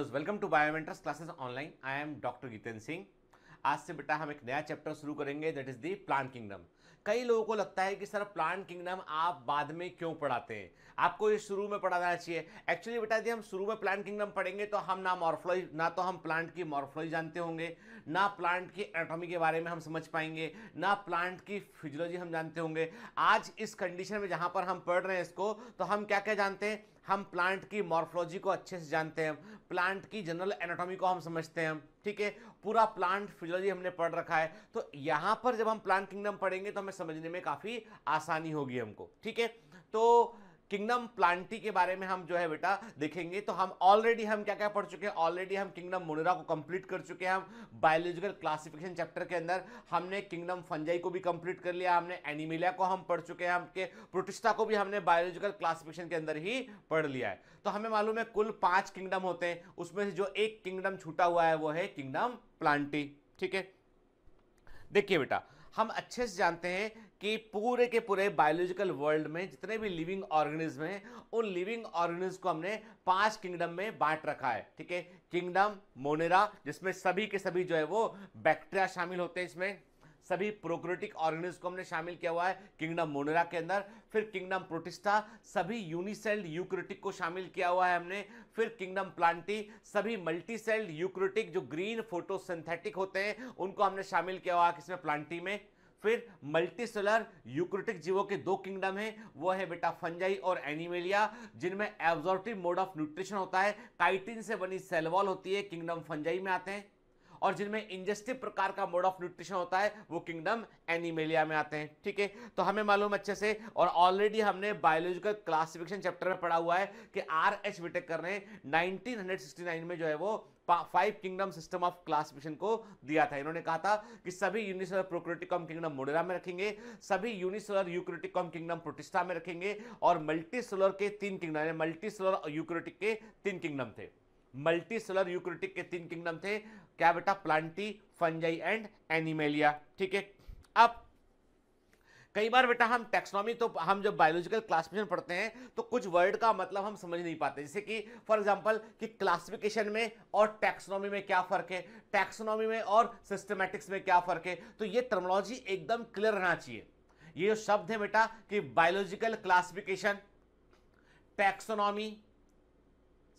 Students welcome to Biomentors classes online I am doctor Geetendra Singh आज से बेटा हम एक नया चैप्टर शुरू करेंगे that is the plant kingdom कई लोगों को लगता है कि सर प्लांट किंगडम आप बाद में क्यों पढ़ाते हैं आपको ये शुरू में पढ़ाना चाहिए एक्चुअली बेटा यदि हम शुरू में प्लांट किंगडम पढ़ेंगे तो हम ना मॉर्फोलॉजी ना तो हम प्लांट की मॉर्फोलॉजी जानते होंगे ना प्लांट की एटॉमी के बारे में हम समझ पाएंगे ना प्लांट की फिजियोलॉजी हम जानते होंगे आज इस कंडीशन में जहाँ पर हम पढ़ रहे हैं इसको तो हम क्या क्या जानते हैं हम प्लांट की मॉर्फोलॉजी को अच्छे से जानते हैं प्लांट की जनरल एनाटॉमी को हम समझते हैं ठीक है पूरा प्लांट फिजोलॉजी हमने पढ़ रखा है तो यहाँ पर जब हम प्लांट किंगडम पढ़ेंगे तो हमें समझने में काफ़ी आसानी होगी हमको ठीक है तो किंगडम प्लांटी के बारे में हम जो है बेटा देखेंगे तो हम ऑलरेडी हम क्या क्या पढ़ चुके हैं ऑलरेडी हम किंगडम मुनरा को कंप्लीट कर चुके हैं हम बायोलॉजिकल क्लासिफिकेशन चैप्टर के अंदर हमने किंगडम फंजाई को भी कंप्लीट कर लिया हमने एनिमिलिया को हम पढ़ चुके हैं हमके प्रोटिस्टा को भी हमने बायोलॉजिकल क्लासिफिकेशन के अंदर ही पढ़ लिया है तो हमें मालूम है कुल पांच किंगडम होते हैं उसमें से जो एक किंगडम छूटा हुआ है वो है किंगडम प्लांटी ठीक है देखिए बेटा हम अच्छे से जानते हैं कि पूरे के पूरे बायोलॉजिकल वर्ल्ड में जितने भी लिविंग ऑर्गेनिज्म हैं उन लिविंग ऑर्गेनिज्म को हमने पांच किंगडम में बांट रखा है ठीक है किंगडम मोनेरा जिसमें सभी के सभी जो है वो बैक्टीरिया शामिल होते हैं इसमें सभी प्रोक्रोटिक ऑर्गेनिज्म को हमने शामिल किया हुआ है किंगडम मोनेरा के अंदर फिर किंगडम प्रोटिस्टा सभी यूनिसेल्ड यूक्रोटिक को शामिल किया हुआ है हमने फिर किंगडम प्लांटी सभी मल्टी सेल्ड यूक्रोटिक जो ग्रीन फोटोसिंथेटिक होते हैं उनको हमने शामिल किया हुआ है किसमें प्लांटी में फिर मल्टी सेलर यूक्रिटिक जीवों के दो किंगडम है वो है बेटा फंजाई और एनिमेलिया जिनमें एब्जॉर्टिव मोड ऑफ न्यूट्रिशन होता है काइटिन से बनी सेलवॉल होती है किंगडम फंजाई में आते हैं और जिनमें इंजेस्टिव प्रकार का मोड ऑफ न्यूट्रिशन होता है वो किंगडम एनिमेलिया में आते हैं ठीक है तो हमें मालूम अच्छे से और ऑलरेडी हमने बायोलॉजिकल क्लासिफिकेशन चैप्टर में पढ़ा हुआ है कि आर एच विटेकर ने 1969 में जो है वो five kingdom system of classification को दिया था इन्होंने कहा था कि सभी यूनिसोलर प्रोक्रिटिकम किंगडम मोडेरा में रखेंगे सभी यूनिसोलर यूक्रिटिकम किंगडम प्रोटिस्टा में रखेंगे और मल्टी सोलर के तीन किंगडम यानी मल्टी सोलर यूक्रिटिक के तीन किंगडम थे मल्टी सोलर यूक्रिटिक के तीन किंगडम थे क्या बेटा प्लांटी फंजाई एंड एनिमेलिया ठीक है अब कई बार बेटा हम टेक्सोनॉमी तो हम जब बायोलॉजिकल क्लासिफिकेशन पढ़ते हैं तो कुछ वर्ड का मतलब हम समझ नहीं पाते जैसे कि फॉर एग्जाम्पल कि क्लासिफिकेशन में और टेक्सोनॉमी में क्या फ़र्क है टेक्सोनॉमी में और सिस्टमेटिक्स में क्या फ़र्क है तो ये टर्मोलॉजी एकदम क्लियर रहना चाहिए ये जो शब्द है बेटा कि बायोलॉजिकल क्लासिफिकेशन टैक्सोनॉमी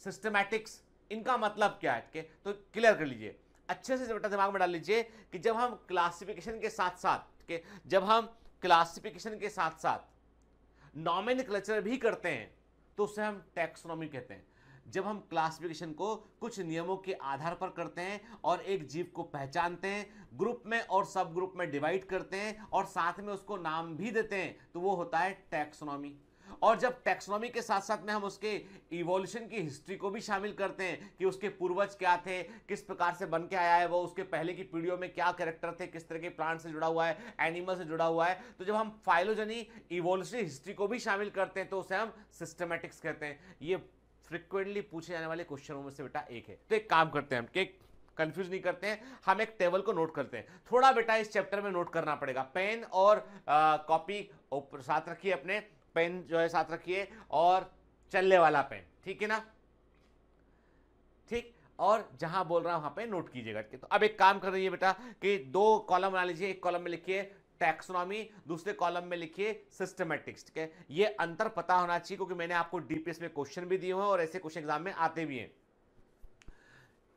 सिस्टमैटिक्स इनका मतलब क्या है के तो क्लियर कर लीजिए अच्छे से बेटा दिमाग में डाल लीजिए कि जब हम क्लासिफिकेशन के साथ साथ के जब हम क्लासिफिकेशन के साथ साथ नॉमिन क्लचर भी करते हैं तो उसे हम टैक्सोनॉमी कहते हैं जब हम क्लासिफिकेशन को कुछ नियमों के आधार पर करते हैं और एक जीव को पहचानते हैं ग्रुप में और सब ग्रुप में डिवाइड करते हैं और साथ में उसको नाम भी देते हैं तो वो होता है टैक्सोनॉमी और जब टेक्सोनॉमी के साथ साथ में हम उसके इवोल्यूशन की हिस्ट्री को भी शामिल करते हैं कि उसके पूर्वज क्या थे किस प्रकार से बन के आया है वो उसके पहले की पीढ़ियों में क्या करेक्टर थे किस तरह के प्लांट से जुड़ा हुआ है एनिमल से जुड़ा हुआ है तो जब हम फाइलोजनी इवोल्यूशन हिस्ट्री को भी शामिल करते हैं तो उसे हम सिस्टमेटिक्स कहते हैं ये फ्रिक्वेंटली पूछे जाने वाले क्वेश्चनों में से बेटा एक है तो एक काम करते हैं हम कंफ्यूज नहीं करते हैं हम एक टेबल को नोट करते हैं थोड़ा बेटा इस चैप्टर में नोट करना पड़ेगा पेन और कॉपी साथ रखिए अपने पेन जो है साथ रखिए और चलने वाला पेन ठीक है ना ठीक और जहां बोल रहा हूं वहां पे नोट कीजिएगा ठीक तो अब एक काम कर रही है बेटा कि दो कॉलम बना लीजिए एक कॉलम में लिखिए टैक्सोनॉमी दूसरे कॉलम में लिखिए सिस्टमेटिक्स ठीक है ये अंतर पता होना चाहिए क्योंकि मैंने आपको डीपीएस में क्वेश्चन भी दिए हुए हैं और ऐसे क्वेश्चन एग्जाम में आते भी हैं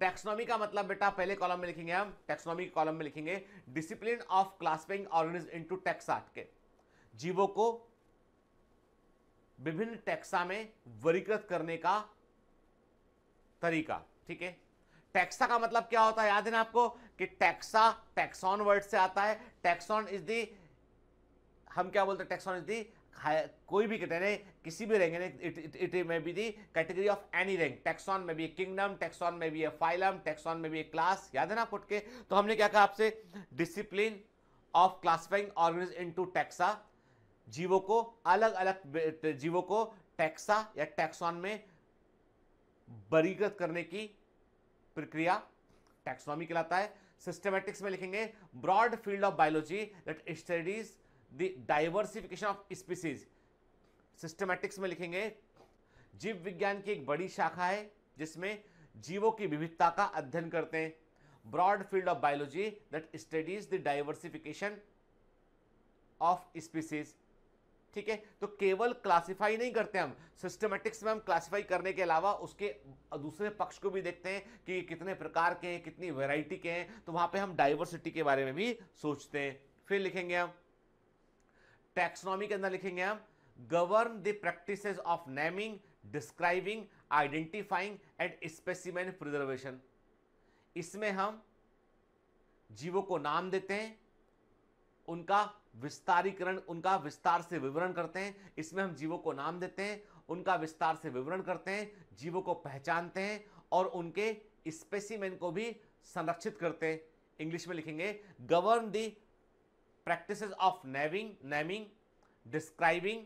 टैक्सोनॉमी का मतलब बेटा पहले कॉलम में लिखेंगे हम टैक्सोनॉमी कॉलम में लिखेंगे discipline of classifying organism into taxa के जीवों को विभिन्न टैक्सा में वर्गीकृत करने का तरीका ठीक है टैक्सा का मतलब क्या होता है याद है ना आपको कि टैक्सा टैक्सॉन वर्ड से आता है टैक्सॉन इज दी हम क्या बोलते हैं टैक्सॉन इज दी कोई भी कहते किसी भी रैंक इट, इट में भी the category of any rank taxon में भी किंगडम टैक्सॉन में भी फाइलम टैक्सॉन में भी क्लास याद है ना आपको के तो हमने क्या कहा आपसे discipline of classifying organise into taxa जीवों को अलग अलग जीवों को टैक्सा या टैक्सॉन में बरीकृत करने की प्रक्रिया टैक्सोनॉमी कहलाता है सिस्टमेटिक्स में लिखेंगे broad field of biology that studies the diversification of species systematics में लिखेंगे जीव विज्ञान की एक बड़ी शाखा है जिसमें जीवों की विविधता का अध्ययन करते हैं broad field of biology that studies the diversification of species ठीक है तो केवल क्लासिफाई नहीं करते हम सिस्टमेटिक्स में हम क्लासिफाई करने के अलावा उसके दूसरे पक्ष को भी देखते हैं कि कितने प्रकार के हैं कितनी वेराइटी के हैं तो वहां पे हम डाइवर्सिटी के बारे में भी सोचते हैं फिर लिखेंगे हम टैक्सनॉमी के अंदर लिखेंगे हम govern the practice of naming describing identifying and specimen preservation इसमें हम जीवों को नाम देते हैं उनका विस्तारीकरण उनका विस्तार से विवरण करते हैं इसमें हम जीवों को नाम देते हैं उनका विस्तार से विवरण करते हैं जीवों को पहचानते हैं और उनके स्पेसिमेन को भी संरक्षित करते हैं इंग्लिश में लिखेंगे govern the practice of naming naming describing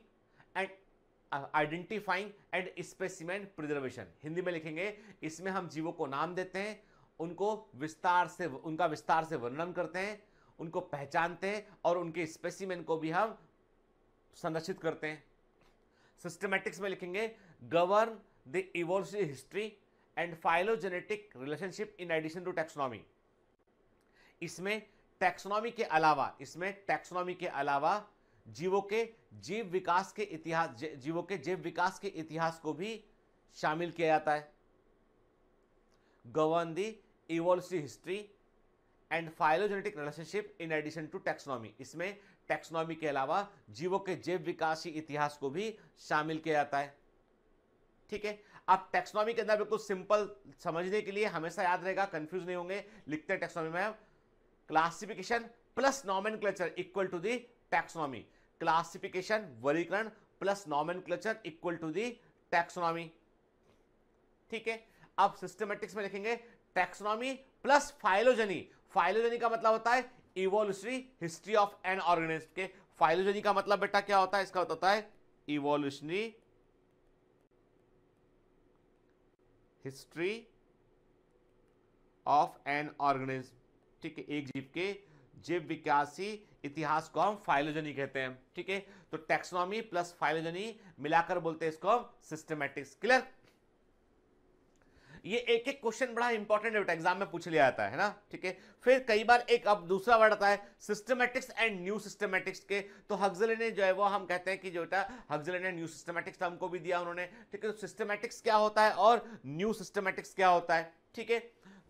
and identifying and specimen preservation Hindi में लिखेंगे इसमें हम जीवों को नाम देते हैं उनको विस्तार से उनका विस्तार से वर्णन करते हैं उनको पहचानते हैं और उनके स्पेसिमेन को भी हम संरक्षित करते हैं सिस्टमेटिक्स में लिखेंगे govern the evolution history and phylogenetic relationship in addition to taxonomy इसमें टेक्सोनॉमी के अलावा इसमें टेक्सोनॉमी के अलावा जीवों के जीव विकास के इतिहास जीवों के जीव विकास के इतिहास को भी शामिल किया जाता है govern the evolution history and phylogenetic relationship in addition to taxonomy इसमें टेक्सनॉमी के अलावा जीवों के जैव विकास इतिहास को भी शामिल किया जाता है ठीक है अब टेक्सनॉमी के अंदर बिल्कुल सिंपल समझने के लिए हमेशा याद रहेगा कंफ्यूज नहीं होंगे लिखते हैं टेक्सनॉमी में classification plus nomen equal to the taxonomy classification वर्गीकरण plus nomen equal to the taxonomy ठीक है अब सिस्टमेटिक्स में लिखेंगे टेक्सनॉमी प्लस फाइलोजनी फाइलोजनी का मतलब होता है evolutionary history of an organism के फाइलोजनी का मतलब बेटा क्या होता है इसका मतलब होता है evolutionary history of an organism ठीक है एक जीव के जीव विकासी इतिहास को हम फाइलोजनी कहते हैं ठीक है तो टैक्सोनॉमी प्लस फाइलोजनी मिलाकर बोलते हैं इसको हम सिस्टमैटिक्स क्लियर ये एक एक क्वेश्चन बड़ा इंपॉर्टेंट है एग्जाम में पूछ लिया जाता है ना ठीक है फिर कई बार एक अब दूसरा वर्ड आता है सिस्टमेटिक्स एंड न्यू सिस्टमेटिक्स के तो हगजले ने जो है वो हम कहते हैं कि जो बेटा हगजले ने न्यू सिस्टमेटिक्स हमको भी दिया उन्होंने ठीक है तो सिस्टमेटिक्स क्या होता है और न्यू सिस्टमेटिक्स क्या होता है ठीक है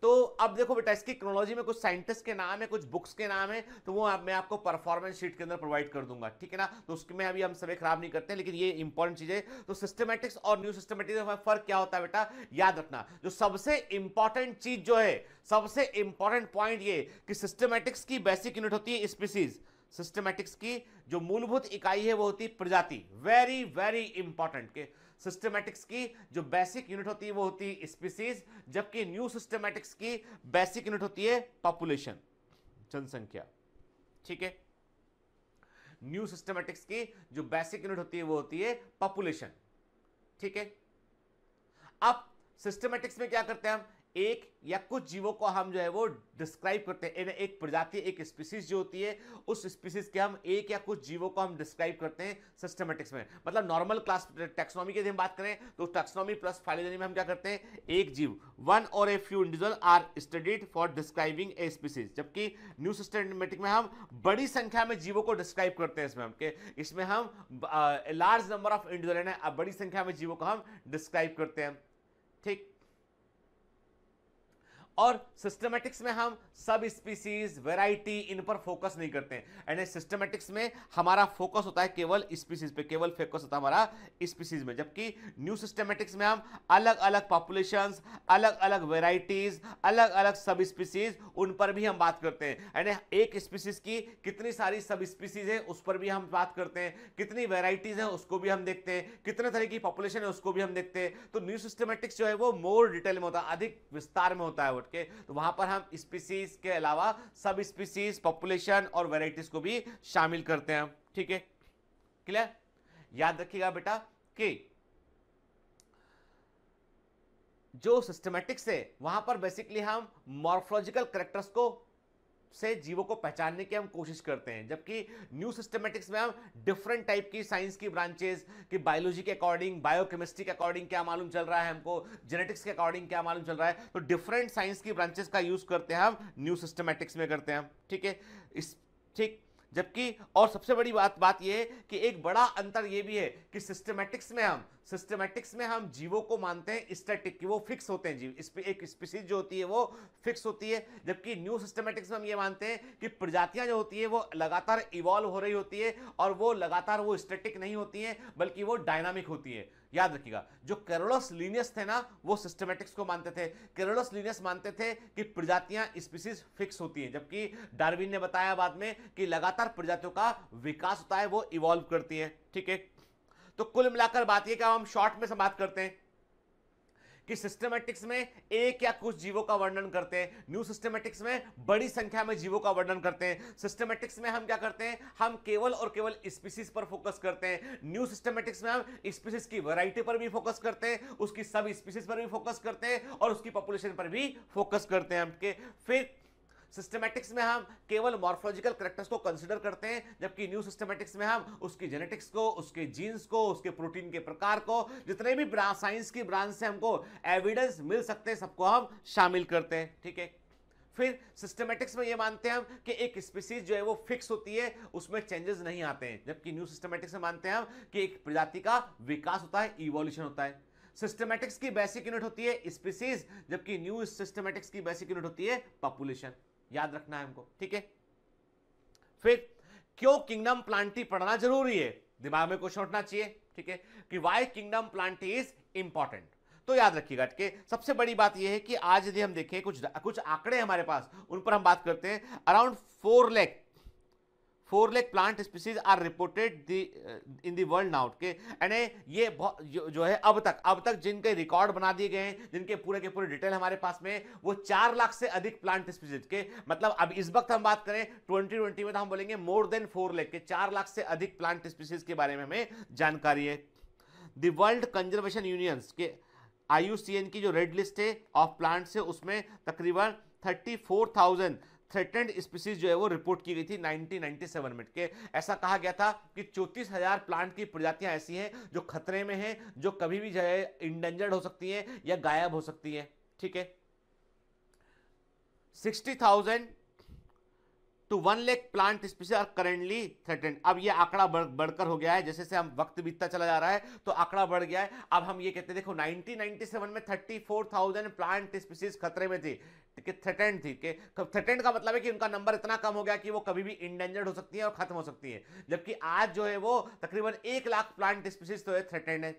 तो अब देखो बेटा इसकी क्रोनोलॉजी में कुछ साइंटिस्ट के नाम है कुछ बुक्स के नाम है तो वो मैं आपको परफॉर्मेंस शीट के अंदर प्रोवाइड कर दूंगा ठीक है ना तो उसमें अभी हम समय खराब नहीं करते लेकिन ये इंपॉर्टेंट चीज है तो सिस्टमेटिक्स और न्यू सिस्टमेटिक्स में फर्क क्या होता है बेटा याद रखना जो सबसे इंपॉर्टेंट चीज जो है सबसे इंपॉर्टेंट पॉइंट ये कि सिस्टमेटिक्स की बेसिक यूनिट होती है स्पीसीज सिस्टमेटिक्स की जो मूलभूत इकाई है वो होती है प्रजाति वेरी वेरी इंपॉर्टेंट के सिस्टमेटिक्स की जो बेसिक यूनिट होती है वो होती है स्पीसीज जबकि न्यू सिस्टमैटिक्स की बेसिक यूनिट होती है पॉपुलेशन जनसंख्या ठीक है न्यू सिस्टमैटिक्स की जो बेसिक यूनिट होती है वो होती है पॉपुलेशन ठीक है अब सिस्टमेटिक्स में क्या करते हैं हम एक या कुछ जीवों को हम जो है वो डिस्क्राइब करते हैं एक प्रजाति एक स्पीसीज जो होती है उस स्पीसीज के हम एक या कुछ जीवों को हम डिस्क्राइब करते हैं सिस्टमेटिक्स में मतलब नॉर्मल क्लास टेक्सोनॉमी की हम बात करें तो टेक्सोनॉमी प्लस फाइलोजनी में हम क्या करते हैं एक जीव one or a few individual are studied for describing a species जबकि न्यू सिस्टमेटिक में हम बड़ी संख्या में जीवों को डिस्क्राइब करते हैं इसमें हम के इसमें हम लार्ज नंबर ऑफ इंडिविजुअल बड़ी संख्या में जीवों को हम डिस्क्राइब करते हैं ठीक और सिस्टमेटिक्स में हम सब स्पीसीज वेराइटी इन पर फोकस नहीं करते हैं एंड सिस्टमेटिक्स में हमारा फोकस होता है केवल स्पीसीज पे केवल फोकस होता है हमारा स्पीसीज में जबकि न्यू सिस्टमेटिक्स में हम अलग अलग पॉपुलेशन अलग अलग वेराइटीज अलग अलग सब स्पीसीज उन पर भी हम बात करते हैं एंड एक स्पीसीज की कितनी सारी सब स्पीसीज है उस पर भी हम बात करते हैं कितनी वेराइटीज हैं उसको भी हम देखते हैं कितने तरह की पॉपुलेशन है उसको भी हम देखते हैं तो न्यू सिस्टमेटिक्स जो है वो मोर डिटेल में होता है अधिक विस्तार में होता है वो भारत के तो वहां पर हम स्पीसीज के अलावा सब स्पीसीज पॉपुलेशन और वेराइटीज को भी शामिल करते हैं ठीक है क्लियर याद रखिएगा बेटा कि जो सिस्टमेटिक्स है वहां पर बेसिकली हम मॉर्फोलॉजिकल करेक्टर्स को से जीवों को पहचानने की हम कोशिश करते हैं जबकि न्यू सिस्टमेटिक्स में हम डिफरेंट टाइप की साइंस की ब्रांचेज की बायोलॉजी के अकॉर्डिंग बायोकेमिस्ट्री के अकॉर्डिंग क्या मालूम चल रहा है हमको जेनेटिक्स के अकॉर्डिंग क्या मालूम चल रहा है तो डिफरेंट साइंस की ब्रांचेज का यूज़ करते हैं हम न्यू सिस्टमेटिक्स में करते हैं हम ठीक है इस ठीक जबकि और सबसे बड़ी बात बात यह है कि एक बड़ा अंतर यह भी है कि सिस्टमेटिक्स में हम सिस्टमेटिक्स में हम जीवों को मानते हैं स्टैटिक कि वो फिक्स होते हैं जीव इस पे एक स्पीसीज जो होती है वो फिक्स होती है जबकि न्यू सिस्टमेटिक्स में हम ये मानते हैं कि प्रजातियां जो होती है वो लगातार इवॉल्व हो रही होती है और वो लगातार वो स्टैटिक नहीं होती हैं बल्कि वो डायनामिक होती है याद रखिएगा जो कैरोलस लीनियस थे ना वो सिस्टमेटिक्स को मानते थे कैरोलस लीनियस मानते थे कि प्रजातियां स्पीसीज फिक्स होती हैं जबकि डार्विन ने बताया बाद में कि लगातार प्रजातियों का विकास होता है वो इवॉल्व करती है ठीक है तो कुल मिलाकर बात यह क्या हम शॉर्ट में से बात करते हैं कि सिस्टमेटिक्स में एक या कुछ जीवों का वर्णन करते हैं न्यू सिस्टमेटिक्स में बड़ी संख्या में जीवों का वर्णन करते हैं सिस्टमेटिक्स में हम क्या करते हैं हम केवल और केवल स्पीसीज पर फोकस करते हैं न्यू सिस्टमेटिक्स में हम स्पीसीज की वैरायटी पर भी फोकस करते हैं उसकी सब स्पीसीज पर भी फोकस करते हैं और उसकी पॉपुलेशन पर भी फोकस करते हैं हम फिर सिस्टमेटिक्स में हम केवल मॉर्फोलॉजिकल करेक्टर्स को कंसिडर करते हैं जबकि न्यू सिस्टमेटिक्स में हम उसकी जेनेटिक्स को उसके जीन्स को उसके प्रोटीन के प्रकार को जितने भी साइंस की ब्रांच से हमको एविडेंस मिल सकते हैं सबको हम शामिल करते हैं ठीक है फिर सिस्टमेटिक्स में ये मानते हैं हम कि एक स्पीसीज जो है वो फिक्स होती है उसमें चेंजेस नहीं आते हैं जबकि न्यू सिस्टमेटिक्स में मानते हैं हम कि एक प्रजाति का विकास होता है इवोल्यूशन होता है सिस्टमेटिक्स की बेसिक यूनिट होती है स्पीसीज जबकि न्यू सिस्टमेटिक्स की बेसिक यूनिट होती है पॉपुलेशन याद रखना है हमको ठीक है फिर क्यों किंगडम प्लांटी पढ़ना जरूरी है दिमाग में क्वेश्चन उठना चाहिए ठीक है कि why kingdom plantae is important तो याद रखिएगा ठीक है सबसे बड़ी बात यह है कि आज यदि हम देखें कुछ कुछ आंकड़े हमारे पास उन पर हम बात करते हैं around four lakh four lakh plant species are reported in the world now के यानी ये जो, है अब तक अब तक जिनके रिकॉर्ड बना दिए गए हैं जिनके पूरे के पूरे डिटेल हमारे पास में वो चार लाख से अधिक प्लांट स्पीसीज के मतलब अब इस वक्त हम बात करें ट्वेंटी ट्वेंटी में तो हम बोलेंगे मोर देन फोर लेग के चार लाख से अधिक प्लांट स्पीसीज के बारे में हमें जानकारी है दी वर्ल्ड कंजर्वेशन यूनियंस के आई की जो रेड लिस्ट है ऑफ प्लांट्स है उसमें तकरीबन thirty four thousand threatened species जो है वो रिपोर्ट की गई थी 1997 में के ऐसा कहा गया था कि चौंतीस हजार प्लांट की प्रजातियां ऐसी हैं जो खतरे में हैं जो कभी भी जो है इंडेंजर्ड हो सकती हैं या गायब हो सकती हैं ठीक है sixty thousand to one lakh plant species are currently threatened अब ये आंकड़ा बढ़, बढ़कर हो गया है जैसे से हम वक्त बीतता चला जा रहा है तो आंकड़ा बढ़ गया है अब हम ये कहते देखो 1997 में 34,000 प्लांट स्पीसीज खतरे में थी कि थ्रेटेंड थी कि थ्रेटेंड का मतलब है कि उनका नंबर इतना कम हो गया कि वो कभी भी इंडेंजर्ड हो सकती है और खत्म हो सकती है जबकि आज जो है वो तकरीबन एक लाख प्लांट स्पीसीज तो है थ्रेटेंड है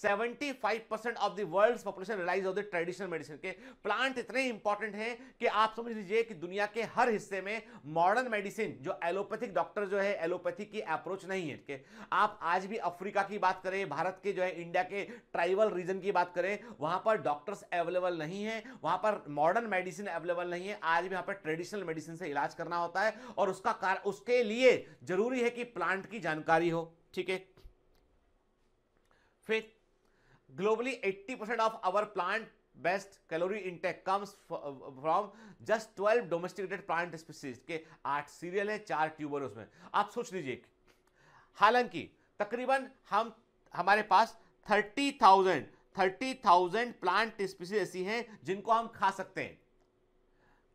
75 percent of the world's population relies of the traditional medicine के प्लांट इतने इंपॉर्टेंट हैं कि आप समझ लीजिए कि दुनिया के हर हिस्से में मॉडर्न मेडिसिन जो एलोपैथिक डॉक्टर जो है एलोपैथी की अप्रोच नहीं है के आप आज भी अफ्रीका की बात करें भारत के जो है इंडिया के ट्राइबल रीजन की बात करें वहां पर डॉक्टर्स अवेलेबल नहीं है वहां पर मॉडर्न मेडिसिन अवेलेबल नहीं है आज भी यहाँ पर ट्रेडिशनल मेडिसिन से इलाज करना होता है और उसका कार उसके लिए जरूरी है कि प्लांट की जानकारी हो ठीक है फिर eighty 80% of our plant based calorie intake comes from just twelve domesticated plant species के आठ सीरियल है चार ट्यूबर उसमें आप सोच लीजिए हालांकि तकरीबन हम हमारे पास thirty thousand thirty thousand plant species ऐसी हैं जिनको हम खा सकते हैं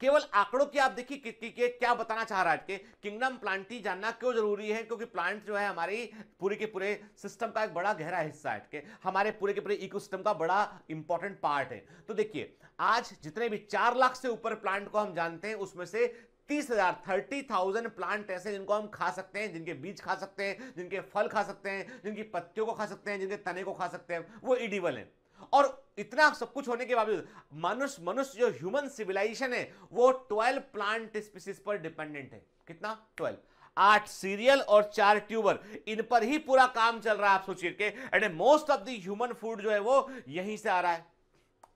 केवल आंकड़ों की आप देखिए कि, कि, कि, क्या बताना चाह रहा है कि किंगडम ही जानना क्यों जरूरी है क्योंकि प्लांट जो है हमारी पूरे के पूरे सिस्टम का एक बड़ा गहरा हिस्सा है के हमारे पूरे के पूरे इकोसिस्टम का बड़ा इंपॉर्टेंट पार्ट है तो देखिए आज जितने भी चार लाख से ऊपर प्लांट को हम जानते हैं उसमें से तीस हजार थर्टी थाउजेंड प्लांट ऐसे जिनको हम खा सकते हैं जिनके बीज खा सकते हैं जिनके फल खा सकते हैं जिनकी पत्तियों को खा सकते हैं जिनके तने को खा सकते हैं वो इडिबल है और इतना सब कुछ होने के बावजूद मनुष्य मनुष्य जो ह्यूमन सिविलाइजेशन है वो ट्वेल्व प्लांट स्पीसीज पर डिपेंडेंट है कितना ट्वेल्व आठ सीरियल और चार ट्यूबर इन पर ही पूरा काम चल रहा है आप सोचिए के and most of the human food जो है वो यहीं से आ रहा है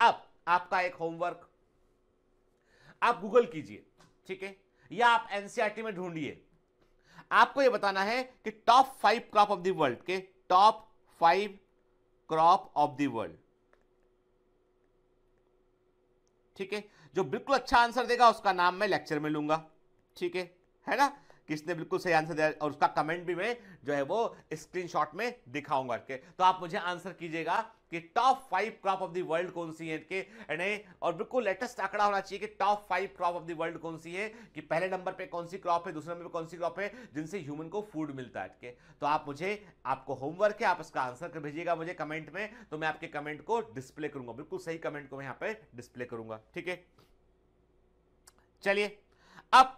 अब आपका एक होमवर्क आप गूगल कीजिए ठीक है या आप एनसीआरटी e में ढूंढिए आपको यह बताना है कि top five crop of the world के top five crop of the world ठीक है जो बिल्कुल अच्छा आंसर देगा उसका नाम मैं लेक्चर में लूंगा ठीक है है ना किसने बिल्कुल सही आंसर दिया और उसका कमेंट भी मैं जो है वो स्क्रीनशॉट में दिखाऊंगा के तो आप मुझे आंसर कीजिएगा कि top five crop of the world कौन सी है के और बिल्कुल लेटेस्ट आंकड़ा होना चाहिए कि top five crop of the world कौन सी है कि पहले नंबर पे कौन सी क्रॉप है दूसरे नंबर पे कौन सी क्रॉप है जिनसे ह्यूमन को फूड मिलता है तो आप मुझे आपको होमवर्क है आप इसका आंसर कर भेजिएगा मुझे कमेंट में तो मैं आपके कमेंट को डिस्प्ले करूंगा बिल्कुल सही कमेंट को मैं यहाँ पे डिस्प्ले करूंगा ठीक है चलिए अब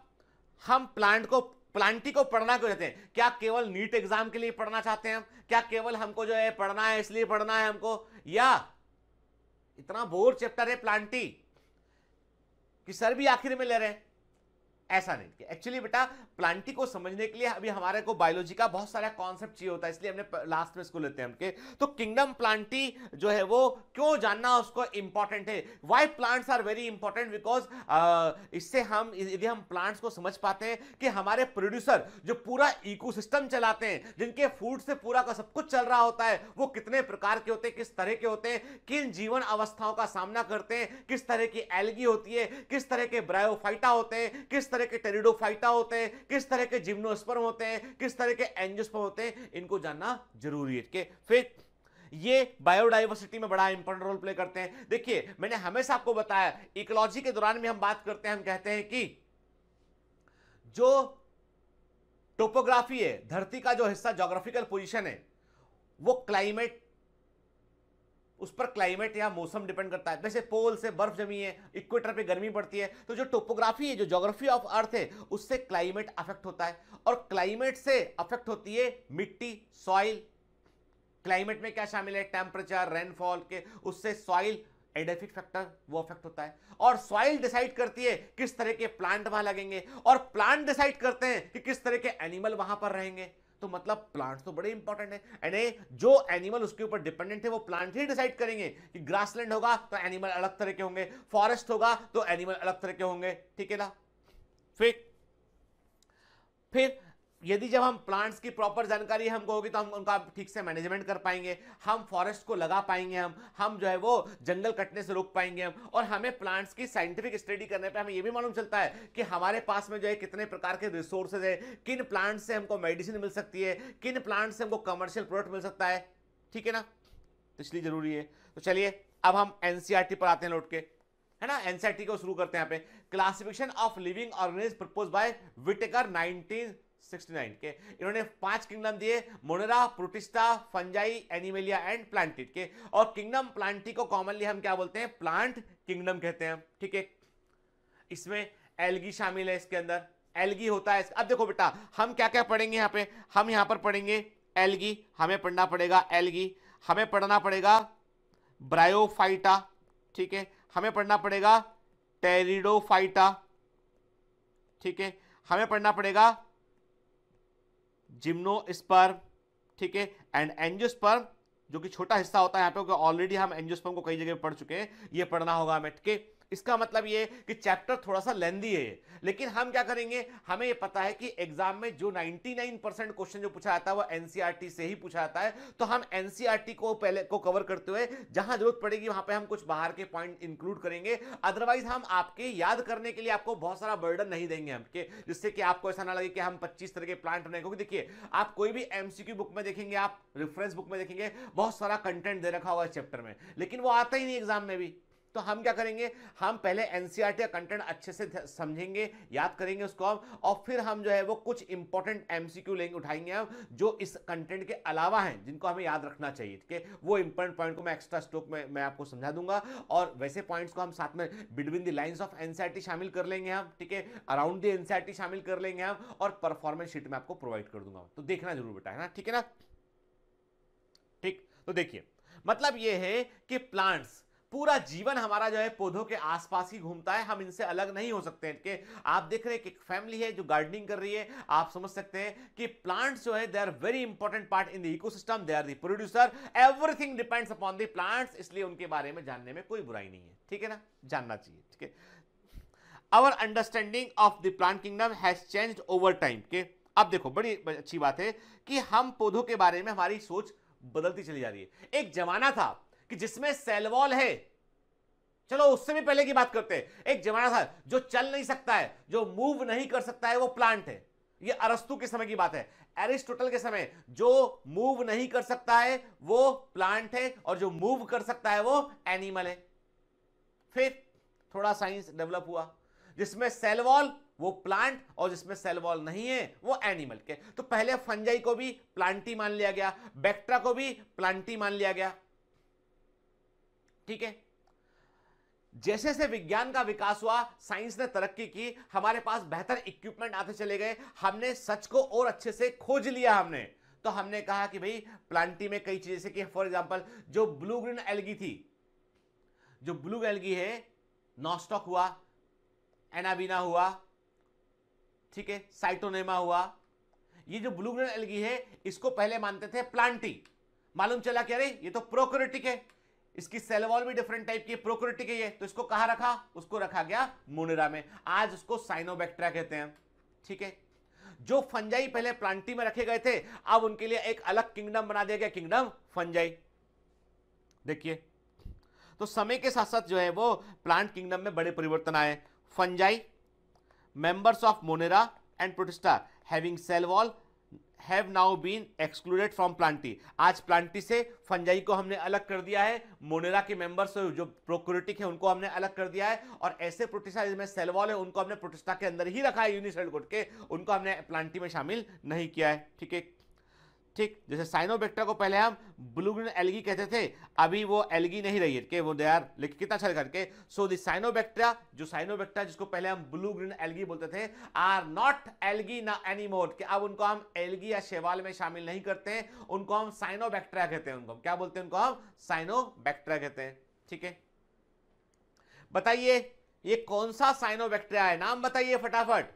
हम प्लांट को प्लांटी को पढ़ना क्यों चाहते हैं क्या केवल नीट एग्जाम के लिए पढ़ना चाहते हैं हम क्या केवल हमको जो है पढ़ना है इसलिए पढ़ना है हमको या इतना बोर चैप्टर है प्लांटी कि सर भी आखिर में ले रहे हैं ऐसा नहीं किया एक्चुअली बेटा प्लांटी को समझने के लिए अभी हमारे को बायोलॉजी का बहुत सारा कॉन्सेप्ट चाहिए होता है इसलिए हमने लास्ट में इसको लेते हैं हमके तो किंगडम प्लांटी जो है वो क्यों जानना उसको इंपॉर्टेंट है why plants are very important because इससे हम यदि हम प्लांट्स को समझ पाते हैं कि हमारे प्रोड्यूसर जो पूरा इको चलाते हैं जिनके फूड से पूरा का सब कुछ चल रहा होता है वो कितने प्रकार के होते हैं किस तरह के होते हैं किन जीवन अवस्थाओं का सामना करते हैं किस तरह की एलगी होती है किस तरह के ब्रायोफाइटा होते हैं किस तरह तरह के टेरिडोफाइटा होते हैं किस तरह के जिम्नोस्पर्म होते हैं किस तरह के एंजोस्पर्म होते हैं इनको जानना जरूरी है के फिर ये बायोडाइवर्सिटी में बड़ा इंपॉर्टेंट रोल प्ले करते हैं देखिए मैंने हमेशा आपको बताया इकोलॉजी के दौरान भी हम बात करते हैं हम कहते हैं कि जो टोपोग्राफी है धरती का जो हिस्सा जोग्राफिकल पोजिशन है वो क्लाइमेट उस पर क्लाइमेट या मौसम डिपेंड करता है जैसे पोल से बर्फ जमी है इक्वेटर पे गर्मी पड़ती है तो जो टोपोग्राफी है जो जोग्राफी ऑफ अर्थ है उससे क्लाइमेट अफेक्ट होता है और क्लाइमेट से अफेक्ट होती है मिट्टी सॉइल क्लाइमेट में क्या शामिल है टेम्परेचर रेनफॉल के उससे सॉइल एडेफिक फैक्टर वो अफेक्ट होता है और सॉइल डिसाइड करती है किस तरह के प्लांट वहां लगेंगे और प्लांट डिसाइड करते हैं कि किस तरह के एनिमल वहां पर रहेंगे तो मतलब प्लांट्स तो बड़े इंपॉर्टेंट है एंड जो एनिमल उसके ऊपर डिपेंडेंट थे वो प्लांट ही डिसाइड करेंगे कि ग्रासलैंड होगा तो एनिमल अलग तरह के होंगे फॉरेस्ट होगा तो एनिमल अलग तरह के होंगे ठीक है ना फिर फिर यदि जब हम प्लांट्स की प्रॉपर जानकारी हमको होगी तो हम उनका ठीक से मैनेजमेंट कर पाएंगे हम फॉरेस्ट को लगा पाएंगे हम हम जो है वो जंगल कटने से रोक पाएंगे हम और हमें प्लांट्स की साइंटिफिक स्टडी करने पे हमें ये भी मालूम चलता है कि हमारे पास में जो है कितने प्रकार के रिसोर्सेज है किन प्लांट से हमको मेडिसिन मिल सकती है किन प्लांट से हमको कमर्शियल प्रोडक्ट मिल सकता है ठीक है ना तो इसलिए जरूरी है तो चलिए अब हम एनसीआरटी e पर आते हैं लौट के है ना एनसीआर e को शुरू करते हैं यहाँ पे classification of living organisms propose by Whittaker nineteen 69 के इन्होंने पांच किंगडम दिए Monera Protista Fungi Animalia and Plantae के और किंगडम प्लांटी को कॉमनली हम क्या बोलते हैं प्लांट किंगडम कहते हैं ठीक है इसमें एलगी शामिल है इसके अंदर एलगी होता है अब देखो बेटा हम क्या क्या पढ़ेंगे यहाँ पे हम यहाँ पर पढ़ेंगे एलगी हमें पढ़ना पड़ेगा एलगी हमें पढ़ना पड़ेगा ब्रायोफाइटा ठीक है हमें पढ़ना पड़ेगा टेरिडोफाइटा ठीक है हमें पढ़ना पड़ेगा जिम्नोस्पर्म ठीक है एंड एंजियोस्पर्म जो कि छोटा हिस्सा होता है यहाँ पे ऑलरेडी हम एंजियोस्पर्म को कई जगह पढ़ चुके हैं ये पढ़ना होगा हमें ठीक है इसका मतलब ये कि चैप्टर थोड़ा सा लेंदी है लेकिन हम क्या करेंगे हमें ये पता है कि एग्जाम में जो 99 परसेंट क्वेश्चन जो पूछा जाता है वो एनसीईआरटी e से ही पूछा जाता है तो हम एनसीईआरटी e को पहले को कवर करते हुए जहां जरूरत पड़ेगी वहां पे हम कुछ बाहर के पॉइंट इंक्लूड करेंगे अदरवाइज हम आपके याद करने के लिए आपको बहुत सारा बर्डन नहीं देंगे हम जिससे कि आपको ऐसा ना लगे कि हम पच्चीस तरह के प्लांट बनाए क्योंकि देखिए आप कोई भी एमसीक्यू बुक में देखेंगे आप रेफरेंस बुक में देखेंगे बहुत सारा कंटेंट दे रखा हुआ है चैप्टर में लेकिन वो आता ही नहीं एग्जाम में भी तो हम क्या करेंगे हम पहले एनसीआरटी e का कंटेंट अच्छे से समझेंगे याद करेंगे उसको हम और फिर हम जो है वो कुछ इंपॉर्टेंट एमसीक्यू लेंगे उठाएंगे हम जो इस कंटेंट के अलावा हैं जिनको हमें याद रखना चाहिए ठीक है वो इंपॉर्टेंट पॉइंट को मैं एक्स्ट्रा स्टोक में मैं आपको समझा दूंगा और वैसे पॉइंट्स को हम साथ में between the lines of NCERT शामिल कर लेंगे हम ठीक है अराउंड द एनसीआरटी शामिल कर लेंगे हम और परफॉर्मेंस शीट में आपको प्रोवाइड कर दूंगा तो देखना जरूर बेटा है ना ठीक है ना ठीक तो देखिए मतलब ये है कि प्लांट्स पूरा जीवन हमारा जो है पौधों के आसपास ही घूमता है हम इनसे अलग नहीं हो सकते हैं कि आप देख रहे हैं कि एक फैमिली है जो गार्डनिंग कर रही है आप समझ सकते हैं कि प्लांट्स जो है they are very important part in the ecosystem they are the producer everything depends upon the plants इसलिए उनके बारे में जानने में कोई बुराई नहीं है ठीक है ना जानना चाहिए ठीक है our understanding of the plant kingdom has change over time के अब देखो बड़ी अच्छी बात है कि हम पौधों के बारे में हमारी सोच बदलती चली जा रही है एक जमाना था कि जिसमें सेलवॉल है चलो उससे भी पहले की बात करते हैं एक जमाना था जो चल नहीं सकता है जो मूव नहीं कर सकता है वो प्लांट है ये अरस्तु के समय की बात है एरिस्टोटल के समय जो मूव नहीं कर सकता है वो प्लांट है और जो मूव कर सकता है वो एनिमल है फिर थोड़ा साइंस डेवलप हुआ जिसमें सेल वॉल वो प्लांट और जिसमें सेल वॉल नहीं है वो एनिमल के तो पहले फंजाई को भी प्लांटी मान लिया गया बैक्ट्रा को भी प्लांटी मान लिया गया ठीक है जैसे जैसे विज्ञान का विकास हुआ साइंस ने तरक्की की हमारे पास बेहतर इक्विपमेंट आते चले गए हमने सच को और अच्छे से खोज लिया हमने तो हमने कहा कि भाई प्लांटी में कई चीजें कि फॉर एग्जांपल जो ब्लू ग्रीन एलगी थी जो ब्लू एलगी है नॉस्टॉक हुआ एनाबीना हुआ ठीक है साइटोनेमा हुआ ये जो ब्लू ग्रीन एलगी है इसको पहले मानते थे प्लांटी मालूम चला कि अरे ये तो प्रोक्रेटिक है इसकी सेलवॉल भी डिफरेंट टाइप की प्रोक्रिटी की है तो इसको कहा रखा उसको रखा गया मोनेरा में आज उसको साइनोबैक्टेरिया कहते हैं ठीक है जो फंजाई पहले प्लांटी में रखे गए थे अब उनके लिए एक अलग किंगडम बना दिया गया किंगडम फंजाई देखिए तो समय के साथ साथ जो है वो प्लांट किंगडम में बड़े परिवर्तन आए Fungi members of Monera and Protista having cell wall have now been excluded from Plantae आज प्लांटी से फंजाई को हमने अलग कर दिया है मोनेरा के मेंबर्स जो प्रोक्यूरेटिक है उनको हमने अलग कर दिया है और ऐसे प्रोटिस्टा जिसमें सेलवॉल है उनको हमने प्रोटिस्टा के अंदर ही रखा है यूनिसेल गुट के उनको हमने प्लांटी में शामिल नहीं किया है ठीक है ठीक जैसे साइनोबेक्टा को पहले हम ब्लू ग्रीन एलगी कहते थे अभी वो एलगी नहीं रही है के वो दे आर लेकिन कितना अच्छा करके सो दी साइनोबैक्टेरिया जो साइनोबैक्टेरिया जिसको पहले हम ब्लू ग्रीन एलगी बोलते थे आर नॉट एलगी ना एनीमोर कि अब उनको हम एलगी या शेवाल में शामिल नहीं करते हैं उनको हम साइनोबैक्टेरिया कहते हैं उनको क्या बोलते हैं उनको हम साइनोबैक्टेरिया कहते हैं ठीक है बताइए ये कौन सा साइनोबैक्टेरिया है नाम बताइए फटाफट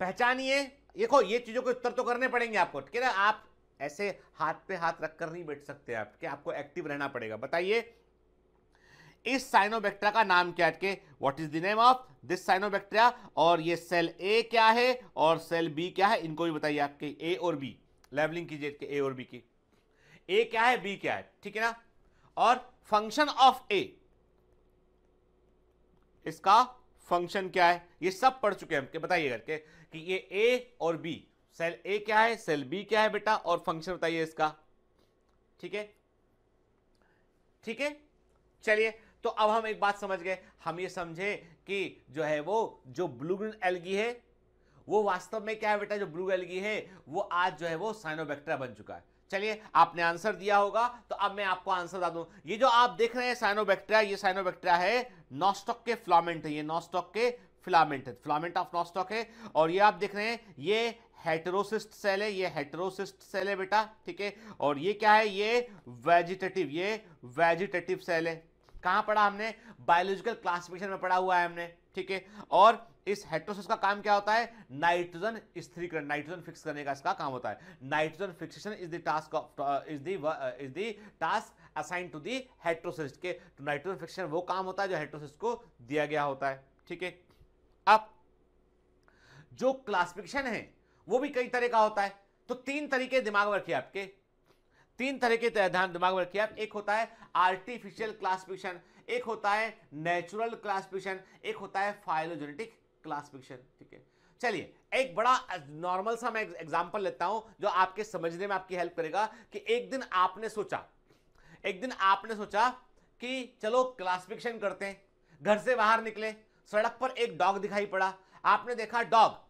पहचानिए देखो ये चीज़ों के उत्तर तो करने पड़ेंगे आपको ठीक है ना आप ऐसे हाथ पे हाथ रखकर नहीं बैठ सकते आप कि आपको एक्टिव रहना पड़ेगा बताइए इस साइनोबैक्टेरिया का नाम क्या है what is the name of this cyanobacteria और ये सेल ए क्या है और सेल बी क्या है इनको भी बताइए आपके ए और बी लेवलिंग कीजिए ए और बी की ए क्या है बी क्या है ठीक है ना और फंक्शन ऑफ ए इसका फंक्शन क्या है ये सब पढ़ चुके हैं हम बताइए करके कि ये ए और बी सेल ए क्या है सेल बी क्या है बेटा और फंक्शन बताइए इसका ठीक है ठीक है चलिए तो अब हम एक बात समझ गए हम ये समझे कि जो है वो जो ब्लू ग्रीन एलगी है वो वास्तव में क्या है बेटा जो ब्लू एलगी है वो आज जो है वो साइनोबैक्टेरिया बन चुका है चलिए आपने आंसर दिया होगा तो अब मैं आपको आंसर बता दूं ये जो आप देख रहे हैं साइनोबैक्टेरिया ये साइनोबैक्टेरिया है नॉस्टॉक के फ्लामेंट है ये नॉस्टॉक के फिलामेंट है फिलामेंट ऑफ नॉस्टॉक है और ये आप देख रहे हैं ये हेटरोसिस्ट सेल है ये हेटरोसिस्ट सेल है बेटा ठीक है और ये क्या है ये वेजिटेटिव ये वेजिटेटिव सेल है कहां पढ़ा हमने बायोलॉजिकल क्लासिफिकेशन में पढ़ा हुआ है हमने ठीक है और इस हेट्रोसिस का काम क्या होता है नाइट्रोजन स्थिरीकरण नाइट्रोजन फिक्स करने का इसका काम होता है nitrogen fixation is the task of is the is the task assign to the heterocyst के तो नाइट्रोजन फिक्सेशन वो काम होता है जो हेट्रोसिस को दिया गया होता है ठीक है अब जो क्लासिफिकेशन है वो भी कई तरह का होता है तो तीन तरीके दिमाग में रखिए आपके तीन तरह के ध्यान दिमाग में रखिए आप एक होता है आर्टिफिशियल क्लासिफिकेशन एक होता है नेचुरल क्लासिफिकेशन एक होता है फाइलोजेनेटिक क्लासिफिकेशन ठीक है चलिए एक बड़ा नॉर्मल सा मैं एग्जांपल लेता हूं जो आपके समझने में आपकी हेल्प करेगा कि एक दिन आपने सोचा एक दिन आपने सोचा कि चलो क्लासिफिकेशन करते हैं घर से बाहर निकले सड़क पर एक डॉग दिखाई पड़ा आपने देखा डॉग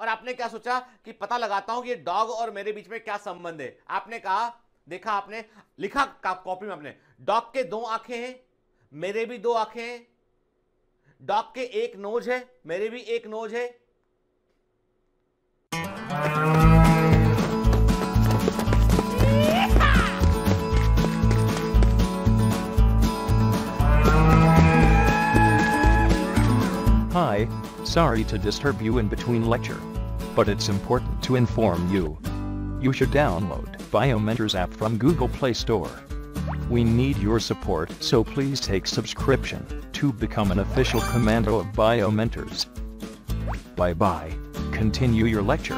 और आपने क्या सोचा कि पता लगाता हूं कि डॉग और मेरे बीच में क्या संबंध है आपने कहा देखा आपने लिखा कॉपी में आपने डॉग के दो आंखें हैं मेरे भी दो आंखें हैं डॉग के एक नोज है मेरे भी एक नोज है Hi, sorry to disturb you in between lecture. But it's important to inform you. You should download Biomentors app from Google Play Store. We need your support, so please take subscription to become an official commando of BioMentors. Bye-bye. Continue your lecture.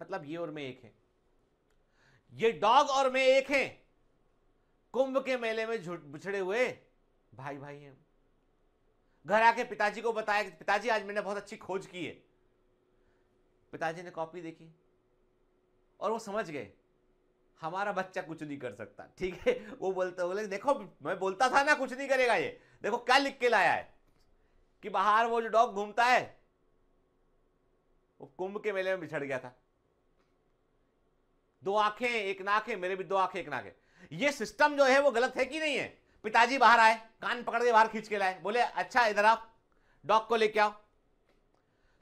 मतलब ये और मैं एक है ये dog और मैं एक हैं कुंभ के मेले में बिछड़े हुए भाई भाई हैं घर आके पिताजी को बताया कि पिताजी आज मैंने बहुत अच्छी खोज की है पिताजी ने कॉपी देखी और वो समझ गए हमारा बच्चा कुछ नहीं कर सकता ठीक है वो बोलते बोले देखो मैं बोलता था ना कुछ नहीं करेगा ये देखो क्या लिख के लाया है कि बाहर वो जो डॉग घूमता है वो कुंभ के मेले में बिछड़ गया था दो आंखें एक नाक है मेरे भी दो आंखें एक नाक है ये सिस्टम जो है वो गलत है कि नहीं है पिताजी बाहर आए कान पकड़ के बाहर खींच के लाए बोले अच्छा इधर आओ डॉग को लेके आओ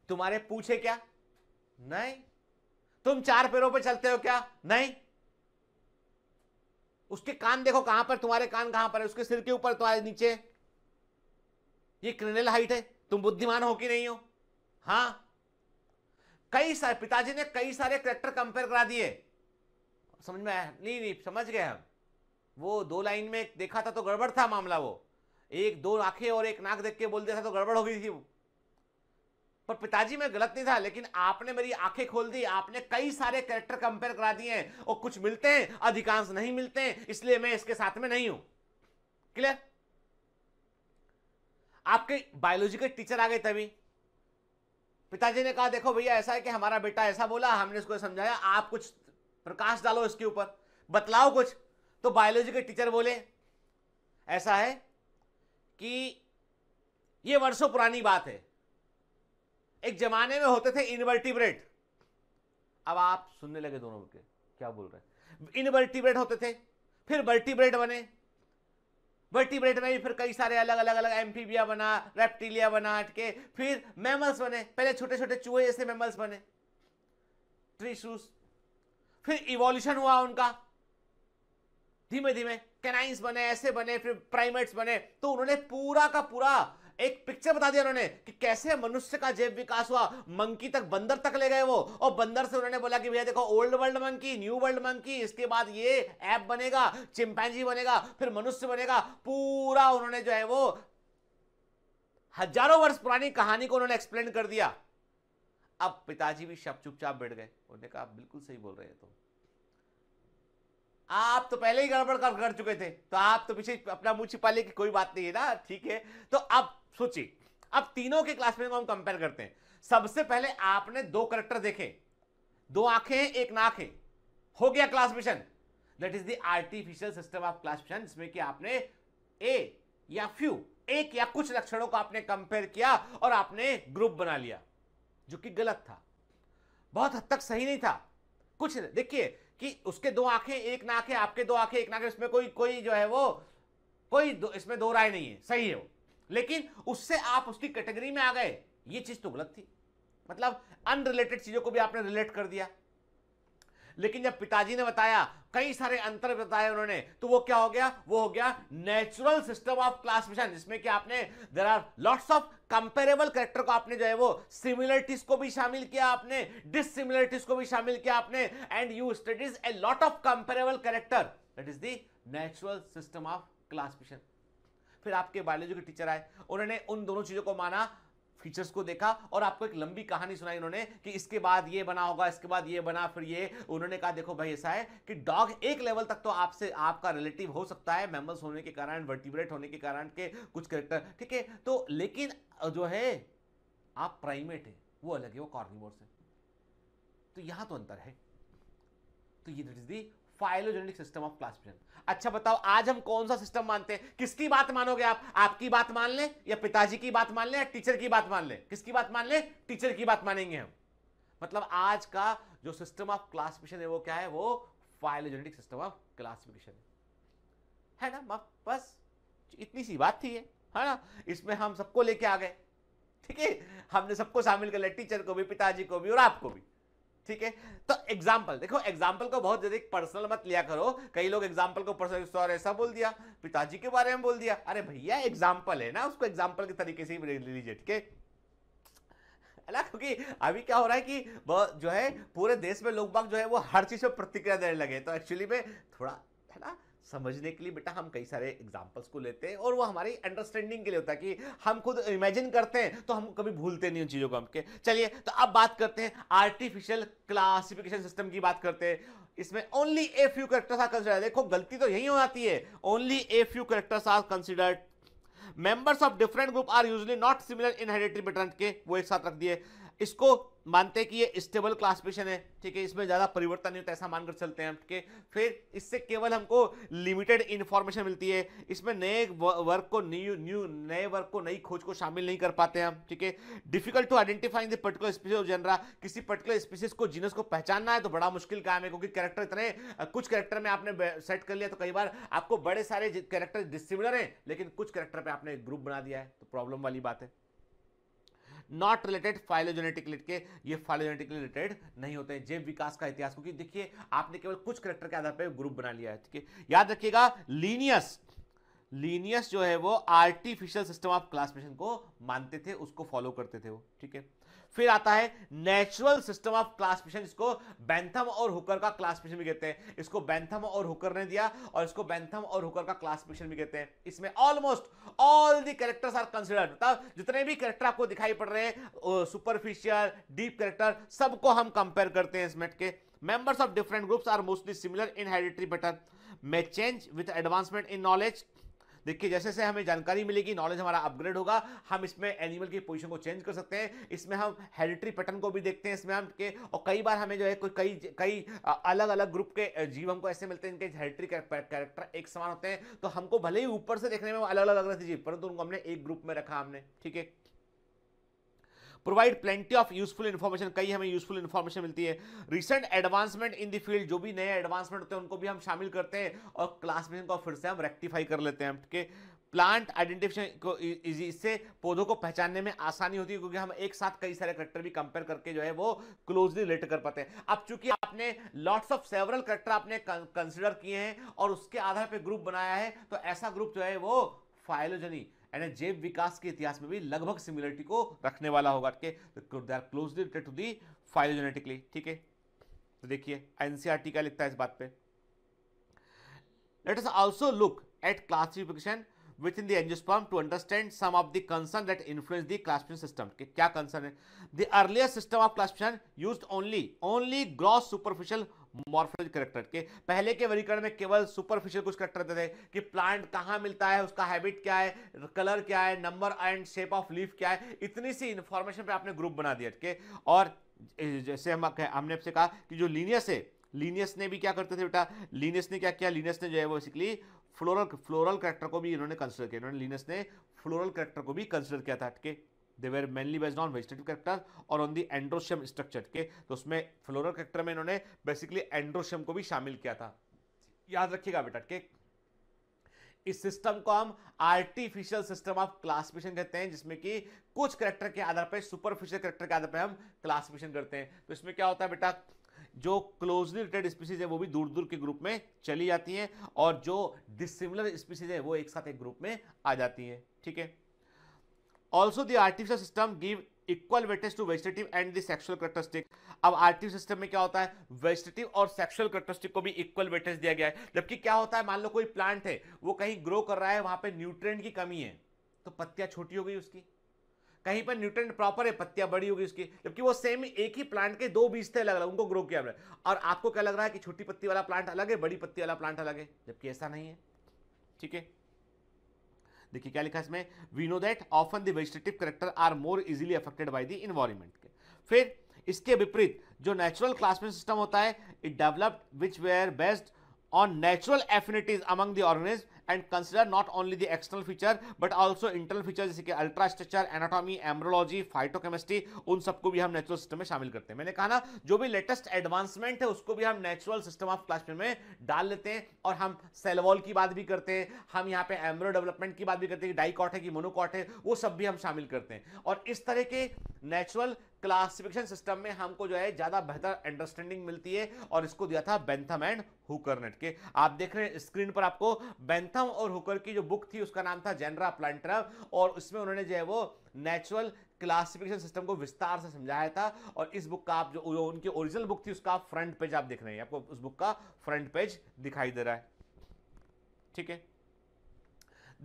तुम्हारे पूछे क्या नहीं तुम चार पैरों पर चलते हो क्या नहीं उसके कान देखो कहां पर तुम्हारे कान कहां पर है उसके सिर के ऊपर तुम्हारे नीचे ये क्रिमिनल हाइट है तुम बुद्धिमान हो कि नहीं हो हाँ कई सारे पिताजी ने कई सारे करेक्टर कंपेयर करा दिए समझ में आया नहीं नहीं समझ गए हम वो दो लाइन में देखा था तो गड़बड़ था मामला वो एक दो आंखें और एक नाक देख के बोल दिया था तो गड़बड़ हो गई थी पर पिताजी मैं गलत नहीं था लेकिन आपने मेरी आंखें खोल दी आपने कई सारे कैरेक्टर कंपेयर करा दिए हैं और कुछ मिलते हैं अधिकांश नहीं मिलते हैं इसलिए मैं इसके साथ में नहीं हूं क्लियर आपके बायोलॉजी के टीचर आ गए तभी पिताजी ने कहा देखो भैया ऐसा है कि हमारा बेटा ऐसा बोला हमने इसको समझाया आप कुछ प्रकाश डालो इसके ऊपर बतलाओ कुछ तो बायोलॉजी के टीचर बोले ऐसा है कि ये वर्षों पुरानी बात है एक जमाने में होते थे इनवर्टिब्रेट अब आप सुनने लगे दोनों के क्या बोल रहे हैं इनवर्टिब्रेट होते थे फिर वर्टिब्रेट बने वर्टिब्रेट में भी फिर कई सारे अलग अलग अलग एम्फीबिया बना रेप्टिलिया बना के फिर मैमल्स बने पहले छोटे छोटे चूहे जैसे मैमल्स बने ट्रीशूस फिर इवोल्यूशन हुआ उनका धीमे धीमे कैनाइंस बने ऐसे बने फिर प्राइमेट्स बने तो उन्होंने पूरा का पूरा एक पिक्चर बता दिया उन्होंने कि कैसे मनुष्य का जैव विकास हुआ मंकी तक बंदर तक ले गए वो और बंदर से उन्होंने बोला कि भैया देखो old world monkey new world monkey इसके बाद ये ऐप बनेगा चिंपैनजी बनेगा फिर मनुष्य बनेगा पूरा उन्होंने जो है वो हजारों वर्ष पुरानी कहानी को उन्होंने एक्सप्लेन कर दिया अब पिताजी भी शब चुपचाप बैठ गए उन्होंने कहा बिल्कुल सही बोल रहे हैं तो। आप तो पहले ही गड़बड़ कर चुके थे तो आप तो पीछे अपना मुंह छिपा ले कि कोई बात नहीं है ना ठीक है तो अब सूची अब तीनों के क्लास में हम कंपेयर करते हैं सबसे पहले आपने दो करेक्टर देखे दो आंखें हैं एक नाक है हो गया classification that is the artificial system of classification जिसमें कि आपने ए या फ्यू एक या कुछ लक्षणों को आपने कंपेयर किया और आपने ग्रुप बना लिया जो कि गलत था बहुत हद तक सही नहीं था कुछ देखिए कि उसके दो आंखें एक नाक है आपके दो आंखें एक नाक है इसमें कोई कोई जो है वो कोई इसमें दो राय नहीं है सही है वो लेकिन उससे आप उसकी कैटेगरी में आ गए ये चीज तो गलत थी मतलब अनरिलेटेड चीजों को भी आपने रिलेट कर दिया लेकिन जब पिताजी ने बताया कई सारे अंतर बताए उन्होंने तो वो क्या हो गया वो हो गया नेचुरल सिस्टम ऑफ क्लासिफिकेशन जिसमें कि आपने there are lots of comparable character को आपने जो है वो सिमिलरिटीज को भी शामिल किया आपने डिसिमिलरिटीज को भी शामिल किया आपने and you studies a lot of comparable character that is the natural system of classification फिर आपके बायोलॉजी के टीचर आए उन्होंने उन दोनों चीज़ों को माना फीचर्स को देखा और आपको एक लंबी कहानी सुनाई उन्होंने कि इसके बाद ये बना होगा इसके बाद ये बना फिर ये उन्होंने कहा देखो भाई ऐसा है कि डॉग एक लेवल तक तो आपसे आपका रिलेटिव हो सकता है मेमल्स होने के कारण वर्टिब्रेट होने के कारण के कुछ करेक्टर ठीक है तो लेकिन जो है आप प्राइमेट है वो अलग है वो कॉर्निवोर्स है तो यहां तो अंतर है तो ये that is the phylogenetic system of classification अच्छा बताओ आज हम कौन सा सिस्टम मानते हैं किसकी बात मानोगे आप आपकी बात मान लें या पिताजी की बात मान लें या टीचर की बात मान लें किसकी बात मान लें टीचर की बात मानेंगे हम मतलब आज का जो सिस्टम ऑफ क्लासिफिकेशन है वो क्या है वो फाइलोजेनेटिक सिस्टम ऑफ क्लासिफिकेशन है ना बस इतनी सी बात थी है है ना इसमें हम सबको लेके आ गए ठीक है हमने सबको शामिल कर लिया टीचर को भी पिताजी को भी और आपको भी ठीक है तो एग्जाम्पल देखो एग्जाम्पल को बहुत ज्यादा पर्सनल मत लिया करो कई लोग एग्जाम्पल को पर्सनल सर ऐसा बोल दिया पिताजी के बारे में बोल दिया अरे भैया एग्जाम्पल है ना उसको एग्जाम्पल के तरीके से ही लीजिए ठीक है ना क्योंकि अभी क्या हो रहा है कि जो है पूरे देश में लोग बाग जो है वो हर चीज़ पर प्रतिक्रिया देने लगे तो एक्चुअली में थोड़ा है ना समझने के लिए बेटा हम कई सारे एग्जाम्पल्स को लेते हैं और वो हमारी अंडरस्टैंडिंग के लिए होता है कि हम खुद इमेजिन करते हैं तो हम कभी भूलते नहीं उन चीज़ों को हम के चलिए तो अब बात करते हैं आर्टिफिशियल क्लासिफिकेशन सिस्टम की बात करते हैं इसमें only a few characters are consider देखो गलती तो यही हो जाती है only a few characters are considered members of different group are usually not similar inheritary hereditary pattern के वो एक साथ रख दिए इसको मानते हैं कि ये स्टेबल क्लासिफिकेशन है ठीक है इसमें ज़्यादा परिवर्तन नहीं होता ऐसा मानकर चलते हैं ठीक है फिर इससे केवल हमको लिमिटेड इन्फॉर्मेशन मिलती है इसमें नए वर्क को न्यू न्यू नए वर्क को नई खोज को शामिल नहीं कर पाते हैं ठीक है difficult to in the particular species of genera किसी पर्टिकुलर स्पीसीज को जीनस को पहचानना है तो बड़ा मुश्किल काम है क्योंकि कैरेक्टर इतने कुछ कैरेक्टर में आपने सेट कर लिया तो कई बार आपको बड़े सारे कैरेक्टर डिसिमिलर हैं लेकिन कुछ कैरेक्टर पर आपने ग्रुप बना दिया है तो प्रॉब्लम वाली बात है नॉट रिलेटेड फाइलोजेनेटिकली के ये फाइलोजेनेटिकली रिलेटेड नहीं होते हैं जैव विकास का इतिहास क्योंकि देखिए आपने केवल कुछ करेक्टर के आधार पर ग्रुप बना लिया है ठीक है याद रखिएगा लीनियस लीनियस जो है वो आर्टिफिशियल सिस्टम ऑफ क्लासिफिकेशन को मानते थे उसको फॉलो करते थे वो ठीक है फिर आता है नेचुरल सिस्टम ऑफ क्लासिफिकेशन इसको बैंथम और हुकर का क्लासिफिकेशन भी कहते हैं इसको बैंथम और हुकर ने दिया और इसको बैंथम और हुकर का क्लासिफिकेशन भी कहते हैं इसमें almost all the characters are considered मतलब जितने भी कैरेक्टर आपको दिखाई पड़ रहे हैं सुपरफिशियल डीप कैरेक्टर सबको हम कंपेयर करते हैं इसमें के members of different groups are mostly similar in hereditary pattern may change with advancement in knowledge देखिए जैसे जैसे हमें जानकारी मिलेगी नॉलेज हमारा अपग्रेड होगा हम इसमें एनिमल की पोजिशन को चेंज कर सकते हैं इसमें हम हेरिट्री पैटर्न को भी देखते हैं इसमें हम के और कई बार हमें जो है कोई कई कई अलग अलग ग्रुप के जीव हमको ऐसे मिलते हैं इनके हेरिटरी कैरेक्टर एक समान होते हैं तो हमको भले ही ऊपर से देखने में अलग अलग लग रहे थे जीव परंतु उनको हमने एक ग्रुप में रखा हमने ठीक है provide plenty of useful information कई हमें यूजफुल इन्फॉर्मेशन मिलती है recent advancement in the field जो भी नए एडवांसमेंट होते हैं उनको भी हम शामिल करते हैं और क्लासमेशन को फिर से हम रेक्टिफाई कर लेते हैं ठीक है प्लांट आइडेंटिफिकेशन को इससे पौधों को पहचानने में आसानी होती है क्योंकि हम एक साथ कई सारे करेक्टर भी कंपेयर करके जो है वो क्लोजली रिलेट कर पाते हैं अब चूंकि आपने लॉट्स ऑफ सेवरल करेक्टर आपने कंसिडर किए हैं और उसके आधार पर ग्रुप बनाया है तो ऐसा ग्रुप जो है वो फाइलोजनी एंड जैव विकास के इतिहास में भी लगभग सिमिलरिटी को रखने वाला होगा ठीक closely related to the phylogenetically ठीक है तो देखिए एनसीआरटी e क्या लिखता है इस बात पर let us also look at classification within the angiosperm to understand some of the concern that influence the classification system कि क्या कंसर्न है the earlier system of classification use only only gross superficial morphological character के पहले के वर्गीकरण में केवल superficial कुछ करेक्टर देते थे कि प्लांट कहाँ मिलता है उसका हैबिट क्या है कलर क्या है number and shape of leaf क्या है इतनी सी इन्फॉर्मेशन पर आपने ग्रुप बना दिया और जैसे हम हमने आपसे कहा कि जो लीनियस है लीनियस ने भी क्या करते थे बेटा लीनियस ने क्या किया लीनियस ने जो है वो बेसिकली फ्लोरल फ्लोरल करेक्टर को भी इन्होंने कंसिडर किया इन्होंने लीनियस ने फ्लोरल करेक्टर को भी कंसिडर किया था ठीक है they were mainly based on vegetative character और ऑन दी एंड्रोशियम स्ट्रक्चर के तो उसमें फ्लोरल कैरेक्टर में इन्होंने बेसिकली एंड्रोशियम को भी शामिल किया था याद रखिएगा बेटा के इस सिस्टम को हम आर्टिफिशियल सिस्टम ऑफ क्लासिफिकेशन कहते हैं जिसमें कि कुछ करेक्टर के आधार पर सुपरफिशियल करेक्टर के आधार पर हम क्लासिफिकेशन करते हैं तो इसमें क्या होता है बेटा जो क्लोजली रिलेटेड स्पीसीज है वो भी दूर दूर के ग्रुप में चली जाती हैं और जो डिसिमिलर स्पीसीज है वो एक साथ एक ग्रुप में आ जाती हैं ठीक है also the artificial system give equal weightage to vegetative and the sexual characteristic अब आर्टिफिशियल सिस्टम में क्या होता है वेजिटेटिव और सेक्सुअल करेक्टरिस्टिक को भी इक्वल वेटेज दिया गया है जबकि क्या होता है मान लो कोई प्लांट है वो कहीं ग्रो कर रहा है वहां पे न्यूट्रेंट की कमी है तो पत्तियां छोटी हो गई उसकी कहीं पर न्यूट्रेंट प्रॉपर है पत्तियां बड़ी होगी उसकी जबकि वो सेम एक ही प्लांट के दो बीज थे अलग अलग उनको ग्रो किया और आपको क्या लग रहा है कि छोटी पत्ती वाला प्लांट अलग है बड़ी पत्ती वाला प्लांट अलग है जबकि ऐसा नहीं है ठीक है देखिए क्या लिखा इसमें we know that often the vegetative character are more easily affected by the environment फिर इसके विपरीत जो नेचुरल क्लासमेट सिस्टम होता है it developed which were based on natural affinities among the organism and consider not only the external feature but also internal feature जैसे कि ultrastructure anatomy embryology phytochemistry उन सबको भी हम नेचुरल सिस्टम में शामिल करते हैं मैंने कहा ना जो भी लेटेस्ट एडवांसमेंट है उसको भी हम नेचुरल सिस्टम ऑफ क्लासमेट में डाल लेते हैं और हम सेलवॉल की बात भी करते हैं हम यहाँ पे एम्ब्रो डेवलपमेंट की बात भी करते हैं कि डाइकॉट है कि मोनोकॉट है वो सब भी हम शामिल करते हैं और इस तरह के नेचुरल क्लासिफिकेशन सिस्टम में हमको जो है ज़्यादा बेहतर अंडरस्टैंडिंग मिलती है और इसको दिया था बेंथम एंड हुकर नेट के आप देख रहे हैं स्क्रीन पर आपको बेंथम और हुकर की जो बुक थी उसका नाम था जेनरा प्लांटरम और उसमें उन्होंने जो है वो नेचुरल क्लासिफिकेशन सिस्टम को विस्तार से समझाया था और इस बुक का आप जो, जो उनकी ओरिजिनल बुक थी उसका फ्रंट पेज आप देख रहे हैं आपको उस बुक का फ्रंट पेज दिखाई दे रहा है ठीक है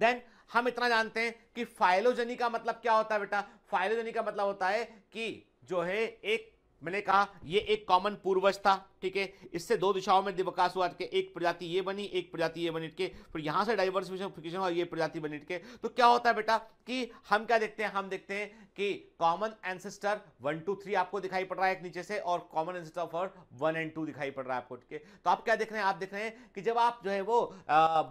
देन हम इतना जानते हैं कि फाइलोजनी का मतलब क्या होता है बेटा फाइलोजनी का मतलब होता है कि जो है एक मैंने कहा ये एक कॉमन पूर्वज था ठीक है इससे दो दिशाओं में विकास हुआ के एक प्रजाति ये बनी एक प्रजाति ये बनी के फिर यहां से डाइवर्सिफिकेशन हुआ ये प्रजाति बनी के तो क्या होता है बेटा कि हम क्या देखते हैं हम देखते हैं कि common ancestor one two three आपको दिखाई पड़ रहा है एक नीचे से और common ancestor for one and two दिखाई पड़ रहा है आपको ठीक है तो आप क्या देख रहे हैं आप देख रहे हैं कि जब आप जो है वो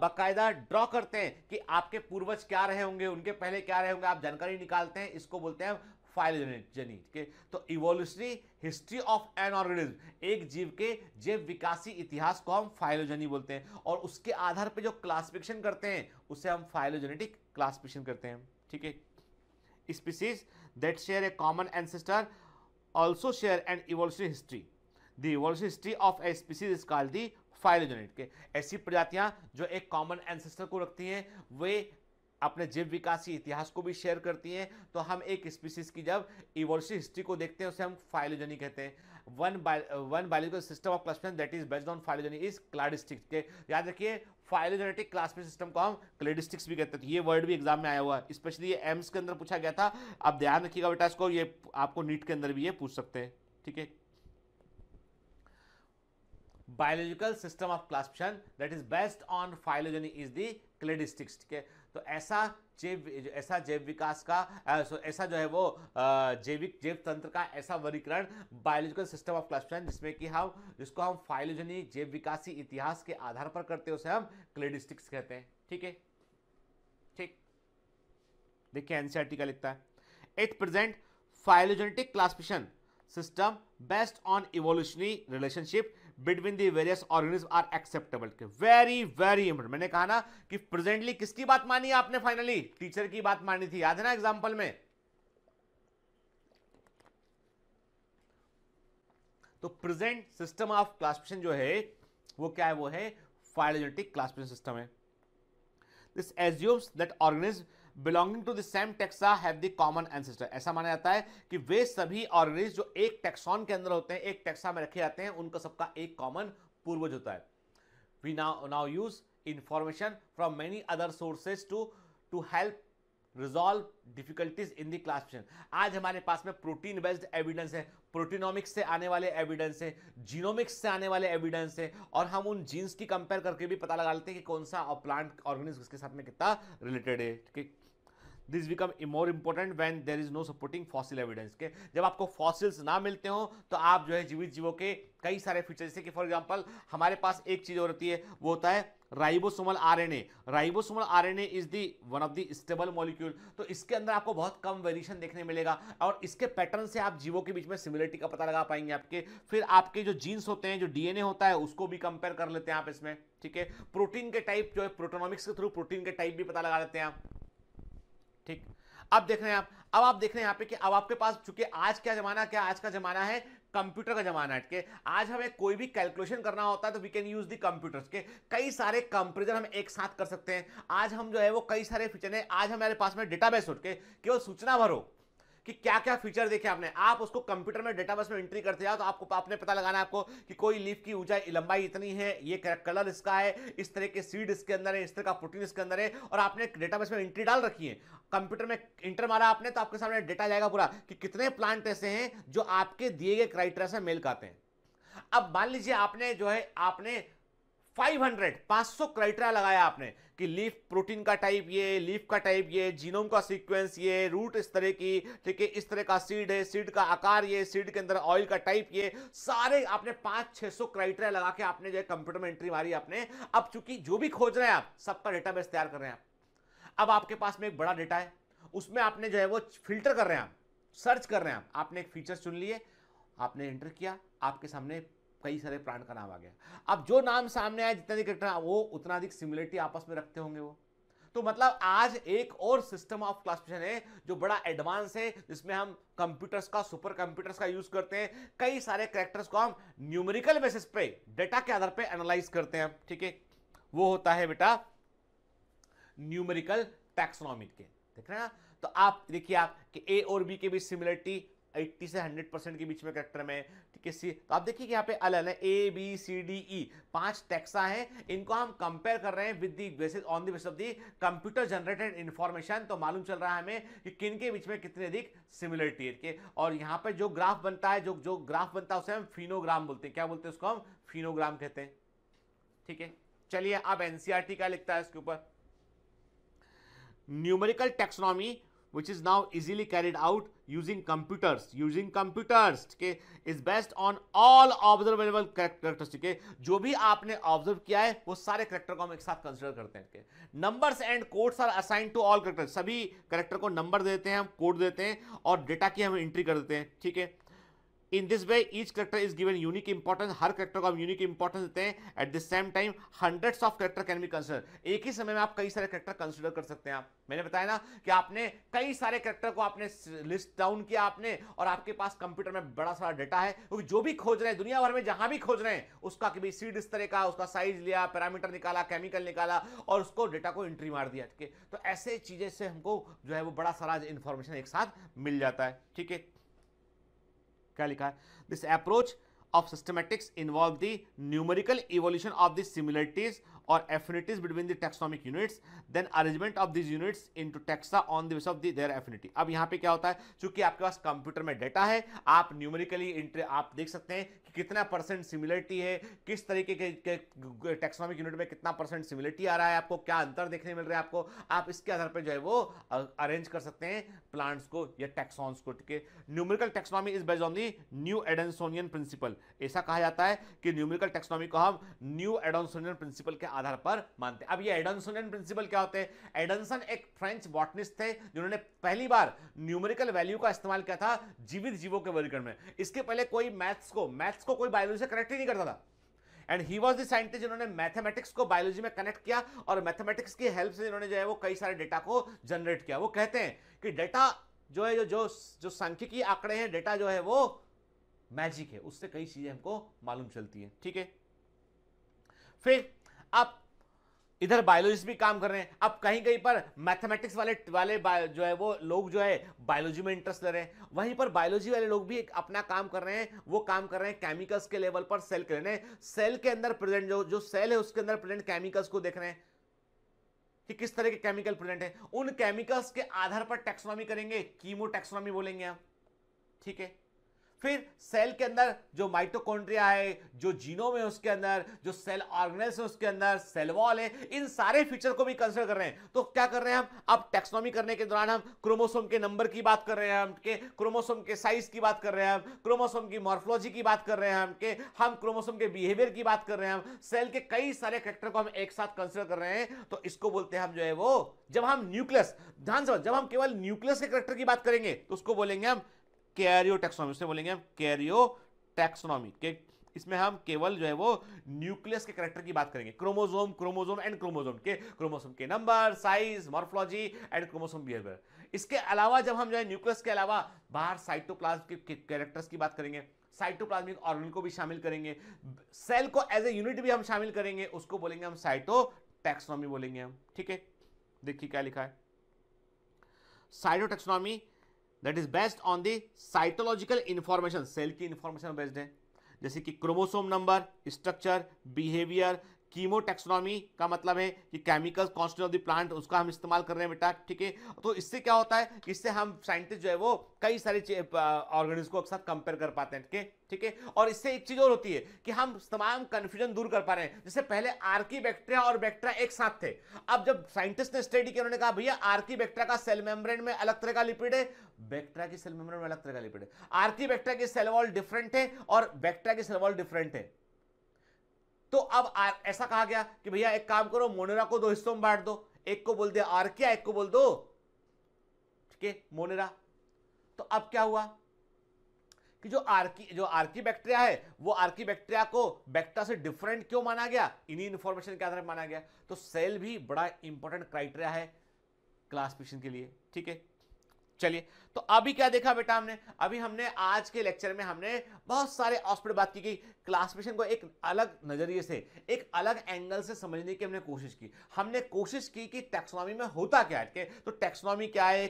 बाकायदा ड्रॉ करते हैं कि आपके पूर्वज क्या रहे होंगे उनके पहले क्या रहे होंगे आप जानकारी निकालते हैं इसको बोलते हैं फाइलोजेनी ठीक है तो evolutionary history of an organism एक जीव के जैव विकासी इतिहास को हम फाइलोजेनी बोलते हैं और उसके आधार पर जो क्लासिफिकेशन करते हैं उसे हम फाइलोजेनेटिक क्लासिफिकेशन करते हैं ठीक है species that share a common ancestor also share an evolutionary history the evolution history of a species is called the phylogeny के ऐसी प्रजातियां जो एक कॉमन एंसेस्टर को रखती हैं वे अपने जीव विकासी इतिहास को भी शेयर करती हैं तो हम एक स्पीसीज की जब इवोल्यूशन हिस्ट्री को देखते हैं उसे हम फाइलोजनी कहते हैं one by one biological system of classification that is based on phylogeny is cladistics के याद रखिए फाइलोजेनेटिक क्लासिफिकेशन सिस्टम को हम क्लेडिस्टिक्स भी कहते हैं तो ये वर्ड भी एग्जाम में आया हुआ है स्पेशली ये एम्स के अंदर पूछा गया था आप ध्यान रखिएगा बेटा इसको ये आपको नीट के अंदर भी ये पूछ सकते हैं ठीक है biological system of classification that is based on phylogeny is the cladistics ठीक है तो ऐसा जैव ऐसा जैव विकास का ऐसा जो है वो जैविक जैव तंत्र का ऐसा वर्गीकरण बायोलॉजिकल सिस्टम ऑफ क्लस्टर जिसमें कि हम जिसको हम फाइलोजनी जैव विकासी इतिहास के आधार पर करते हैं उसे हम क्लेडिस्टिक्स कहते हैं ठीक है ठीक देखिए एनसीआरटी e का लिखता है at present phylogenetic classification system based on evolutionary relationship between the various organism are acceptable के वेरी वेरी इंपॉर्टेंट मैंने कहा ना कि प्रेजेंटली किसकी बात मानी आपने फाइनली टीचर की बात मानी थी याद है ना एग्जाम्पल में तो प्रेजेंट सिस्टम ऑफ क्लासिफिकेशन जो है वो क्या है वो है फाइलोजेनेटिक क्लासिफिकेशन सिस्टम है this assumes that organism belonging to the same taxa have the common ancestor ऐसा माना जाता है कि वे सभी ऑर्गेनिज जो एक टेक्सॉन के अंदर होते हैं एक टेक्सा में रखे जाते हैं उनका सबका एक कॉमन पूर्वज होता है we now now use information from many other sources to to help resolve difficulties in the class आज हमारे पास में प्रोटीन बेस्ड एविडेंस है प्रोटीनोमिक्स से आने वाले एविडेंस है जीनोमिक्स से आने वाले एविडेंस है और हम उन जीन्स की कंपेयर करके भी पता लगा लेते हैं कि कौन सा प्लांट ऑर्गेनिज्म किसके साथ में कितना रिलेटेड है ठीक है this become more important when there is no supporting fossil evidence के जब आपको फॉसिल्स ना मिलते हो तो आप जो है जीवित जीवों के कई सारे फीचर जैसे कि फॉर एग्जाम्पल हमारे पास एक चीज़ और होती है वो होता है ribosomal RNA ribosomal RNA is the one of the stable molecule तो इसके अंदर आपको बहुत कम वेरिएशन देखने मिलेगा और इसके पैटर्न से आप जीवों के बीच में सिमिलरिटी का पता लगा पाएंगे आपके फिर आपके जो जीन्स होते हैं जो डीएनए होता है उसको भी कंपेयर कर लेते हैं आप इसमें ठीक है प्रोटीन के टाइप जो है प्रोटोनॉमिक्स के थ्रू प्रोटीन के टाइप भी पता लगा लेते हैं आप ठीक अब देख रहे हैं आप अब आप देख रहे हैं यहाँ पे कि अब आपके पास चूंकि आज क्या जमाना क्या आज का जमाना है कंप्यूटर का जमाना है आज हमें कोई भी कैलकुलेशन करना होता है तो we can use the computer के कई सारे कंपेरिजन हम एक साथ कर सकते हैं आज हम जो है वो कई सारे फीचर हैं आज हमारे पास में डेटाबेस उठ के केवल सूचना भरो कि क्या क्या फीचर देखे आपने आप उसको कंप्यूटर में डेटाबेस में एंट्री करते जाओ तो आपको आपने पता लगाना आपको कि कोई लीफ की ऊंचाई लंबाई इतनी है ये कलर इसका है इस तरह के सीड इसके अंदर है इस तरह का प्रोटीन इसके अंदर है और आपने डेटाबेस में एंट्री डाल रखी है कंप्यूटर में इंटर मारा आपने तो आपके सामने डेटा जाएगा पूरा कि कितने प्लांट ऐसे हैं जो आपके दिए गए क्राइटेरिया से मेल खाते हैं अब मान लीजिए आपने जो है आपने 500 500 क्राइटेरिया लगाया आपने कि लीफ प्रोटीन का टाइप ये लीफ का टाइप ये जीनोम का सीक्वेंस ये रूट इस तरह की ठीक है इस तरह का सीड है सीड का आकार ये सीड के अंदर ऑयल का टाइप ये सारे आपने पाँच छः सौ क्राइटेरिया लगा के आपने जो है कंप्यूटर में एंट्री मारी आपने अब चूंकि जो भी खोज रहे हैं आप सबका डेटाबेस तैयार कर रहे हैं आप अब आपके पास में एक बड़ा डेटा है उसमें आपने जो है वो फिल्टर कर रहे हैं आप सर्च कर रहे हैं आप आपने एक फीचर चुन लिए आपने एंटर किया आपके सामने कई सारे प्लांट का नाम आ गया अब जो नाम सामने आया जितना अधिक वो उतना अधिक सिमिलरिटी आपस में रखते होंगे वो तो मतलब आज एक और सिस्टम ऑफ क्लासिफिकेशन है जो बड़ा एडवांस है जिसमें हम कंप्यूटर्स का सुपर कंप्यूटर्स का यूज करते हैं कई सारे करेक्टर्स को हम न्यूमेरिकल बेसिस पे डेटा के आधार पे एनालाइज करते हैं ठीक है वो होता है बेटा न्यूमेरिकल टैक्सोनॉमी के देख रहे हैं ना तो आप देखिए आप कि ए और बी के बीच सिमिलरिटी 80 से 100 परसेंट के बीच में करेक्टर में ठीक है सी तो आप देखिए यहाँ पे अलग है A B C D E पांच टैक्सा हैं इनको हम कंपेयर कर रहे हैं with the basis on the basis of the computer generated information तो मालूम चल रहा है हमें कि किन के बीच में कितने अधिक सिमिलरिटी है और यहाँ पर जो ग्राफ बनता है जो जो ग्राफ बनता है उसे हम फिनोग्राम बोलते हैं क्या बोलते हैं उसको हम फिनोग्राम कहते हैं ठीक है चलिए अब एनसीआरटी e का लिखता है इसके ऊपर numerical taxonomy which is now easily carried out using computers using computers ठीक है is based on all observable characteristics ठीक है जो भी आपने ऑब्जर्व किया है वो सारे करेक्टर को हम एक साथ कंसिडर करते हैं number and codes are assign to all character सभी करेक्टर को नंबर देते हैं हम कोड देते हैं और डेटा की हम एंट्री कर देते हैं ठीक है in this way each character is given unique importance हर करेक्टर को हम यूनिक इंपॉर्टेंस देते हैं at the same time hundreds of character can be consider एक ही समय में आप कई सारे करेक्टर कंसिडर कर सकते हैं आप मैंने बताया ना कि आपने कई सारे करेक्टर को आपने लिस्ट डाउन किया आपने और आपके पास कंप्यूटर में बड़ा सारा डेटा है क्योंकि जो भी खोज रहे हैं दुनिया भर में जहां भी खोज रहे हैं उसका कभी सीड इस तरह का उसका साइज लिया पैरामीटर निकाला केमिकल निकाला और उसको डेटा को एंट्री मार दिया ठीक है तो ऐसे चीजें से हमको जो है वो बड़ा सारा इंफॉर्मेशन एक साथ मिल जाता है ठीक है क्या लिखा है this approach of systematics involve the numerical evolution of the similarities or affinities between the taxonomic units then arrangement of these units into taxa on the basis of the their affinity अब यहाँ पे क्या होता है चूंकि आपके पास computer में data है आप न्यूमेरिकली आप देख सकते हैं कि कितना परसेंट सिमिलरिटी है किस तरीके के, के यूनिट में कितना परसेंट सिमिलरिटी आ रहा है आपको क्या अंतर देखने मिल रहा है आपको आप इसके आधार पर जो है वो अरेंज कर सकते हैं प्लांट्स को या टेक्सॉन्स को ठीक है numerical taxonomy is based on the new Adansonian principle ऐसा कहा जाता है कि न्यूमेरिकल टेक्सोनॉमी को हम न्यू एडनसोनियन प्रिंसिपल के आधार पर मानते अब ये एडनसन एंड प्रिंसिपल क्या होते हैं एडनसन एक फ्रेंच बॉटनिस्ट थे जिन्होंने पहली बार न्यूमेरिकल वैल्यू का इस्तेमाल किया था जीवित जीवों के वर्गीकरण में इसके पहले कोई मैथ्स को मैथ्स को कोई बायोलॉजी से कनेक्ट ही नहीं करता था and he was the scientist जिन्होंने मैथमेटिक्स को बायोलॉजी में कनेक्ट किया और मैथमेटिक्स की हेल्प से जिन्होंने जो है वो कई सारे डेटा को जनरेट किया वो कहते हैं कि डेटा जो है जो जो जो सांख्यिकी आंकड़े हैं डेटा जो है वो मैजिक है उससे कई चीजें हमको मालूम चलती है ठीक है फिर आप इधर बायोलॉजिस्ट भी काम कर रहे हैं अब कहीं कहीं पर मैथमेटिक्स वाले वाले जो है वो लोग जो है बायोलॉजी में इंटरेस्ट ले रहे हैं वहीं पर बायोलॉजी वाले लोग भी एक अपना काम कर रहे हैं वो काम कर रहे हैं केमिकल्स के लेवल पर सेल कर रहे हैं सेल के अंदर प्रेजेंट जो जो सेल है उसके अंदर प्रेजेंट केमिकल्स को देख रहे हैं कि किस तरह के केमिकल प्रेजेंट है उन केमिकल्स के आधार पर टेक्सोनॉमी करेंगे कीमो टेक्सोनॉमी बोलेंगे आप ठीक है फिर सेल के अंदर जो माइटोकॉन्ड्रिया है जो जीनोम है उसके अंदर जो सेल ऑर्गेनाइज है उसके अंदर सेल वॉल है इन सारे फीचर को भी कंसिडर कर रहे हैं तो क्या कर रहे हैं हम अब टेक्सोनॉमी करने के दौरान हम क्रोमोसोम के नंबर की बात कर रहे हैं हम के क्रोमोसोम के साइज की बात कर रहे हैं हम क्रोमोसोम की मॉर्फोलॉजी की बात कर रहे हैं हम के हम क्रोमोसोम के बिहेवियर की बात कर रहे हैं हम सेल के कई सारे करेक्टर को हम एक साथ कंसिडर कर रहे हैं तो इसको बोलते हैं हम जो है वो जब हम न्यूक्लियस ध्यान से जब हम केवल न्यूक्लियस के करेक्टर की बात करेंगे तो उसको बोलेंगे हम कैरियो टेक्सोनॉमी उसमें बोलेंगे हम कैरियो टेक्सोनॉमी के इसमें हम केवल जो है वो न्यूक्लियस के करेक्टर की बात करेंगे क्रोमोजोम क्रोमोजोम एंड क्रोमोजोम के क्रोमोसोम के number size morphology and chromosome behaviour इसके अलावा जब हम जो है न्यूक्लियस के अलावा बाहर साइटोप्लाज्म के कैरेक्टर्स की बात करेंगे साइटोप्लाज्मिक ऑर्गन को भी शामिल करेंगे सेल को एज ए यूनिट भी हम शामिल करेंगे उसको बोलेंगे हम साइटो टेक्सोनॉमी बोलेंगे हम ठीक है देखिए क्या लिखा है cytotaxonomy that is based on the cytological information cell की इंफॉर्मेशन बेस्ड है जैसे कि chromosome number structure behaviour chemotaxonomy का मतलब है कि chemical constant of the plant उसका हम इस्तेमाल कर रहे हैं बेटा ठीक है तो इससे क्या होता है इससे हम साइंटिस्ट जो है वो कई सारे ऑर्गेनिज्म को एक साथ कंपेयर कर पाते हैं ठीक है ठीके? और इससे एक चीज और होती है कि हम तमाम कंफ्यूजन दूर कर पा रहे हैं जैसे पहले आर्की बैक्टेरिया और बैक्टेरिया एक साथ थे अब जब साइंटिस्ट ने स्टडी किया उन्होंने कहा भैया आर्की बैक्टेरिया का सेल मेम्ब्रेन में अलग तरह का लिपिड है बैक्टेरिया की सेल मेम्ब्रेन में अलग तरह का लिपिड है आर्की बैक्टेरिया की सेल वॉल डिफरेंट है और बैक्टेरिया की सेल वॉल डिफरेंट है तो अब ऐसा कहा गया कि भैया एक काम करो मोनेरा को दो हिस्सों में बांट दो एक को बोल दिया आर्किया एक को बोल दो ठीक है मोनेरा तो अब क्या हुआ कि जो आर्की जो आर्की बैक्टीरिया है वो आर्की बैक्टीरिया को बैक्टीरिया से डिफरेंट क्यों माना गया इन्हीं इंफॉर्मेशन के आधार पर माना गया तो सेल भी बड़ा इंपॉर्टेंट क्राइटेरिया है क्लासिफिकेशन के लिए ठीक है चलिए तो अभी क्या देखा बेटा हमने अभी हमने आज के लेक्चर में हमने बहुत सारे ऑस्पिट बात की गई क्लासिफिकेशन को एक अलग नज़रिए से एक अलग एंगल से समझने की हमने कोशिश की हमने कोशिश की कि टेक्सोनॉमी में होता क्या है तो टेक्सोनॉमी क्या है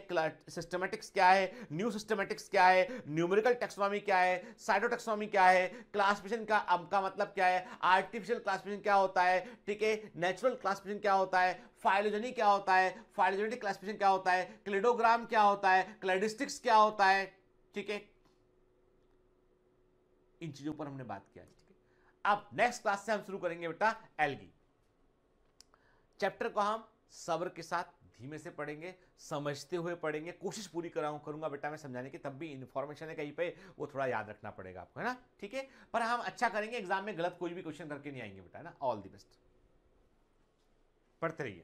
सिस्टमेटिक्स क्या है न्यू सिस्टमेटिक्स क्या है न्यूमेरिकल टेक्सोनॉमी क्या है साइडोटेक्सोनॉमी क्या है क्लासिफिकेशन का का मतलब क्या है आर्टिफिशियल क्लासिफिकेशन क्या होता है ठीक है नेचुरल क्लासिफिकेशन क्या होता है फाइलोजनी क्या होता है फाइलोजेनेटिक क्लासिफिकेशन क्या होता है क्लिडोग्राम क्या होता है है क्लेडिस्टिक्स क्या होता है ठीक है इन चीजों पर हमने बात किया ठीक है अब नेक्स्ट क्लास से हम शुरू करेंगे बेटा एलगी चैप्टर को हम सब्र के साथ धीमे से पढ़ेंगे समझते हुए पढ़ेंगे कोशिश पूरी कराऊ करूंगा बेटा मैं समझाने की तब भी इंफॉर्मेशन है कहीं पे वो थोड़ा याद रखना पड़ेगा आपको है ना ठीक है पर हम अच्छा करेंगे एग्जाम में गलत कोई भी क्वेश्चन करके नहीं आएंगे बेटा है ना ऑल दी बेस्ट पढ़ते रहिए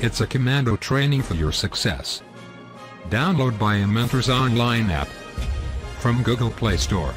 It's a commando training for your success. Download Mentors online app from Google Play Store.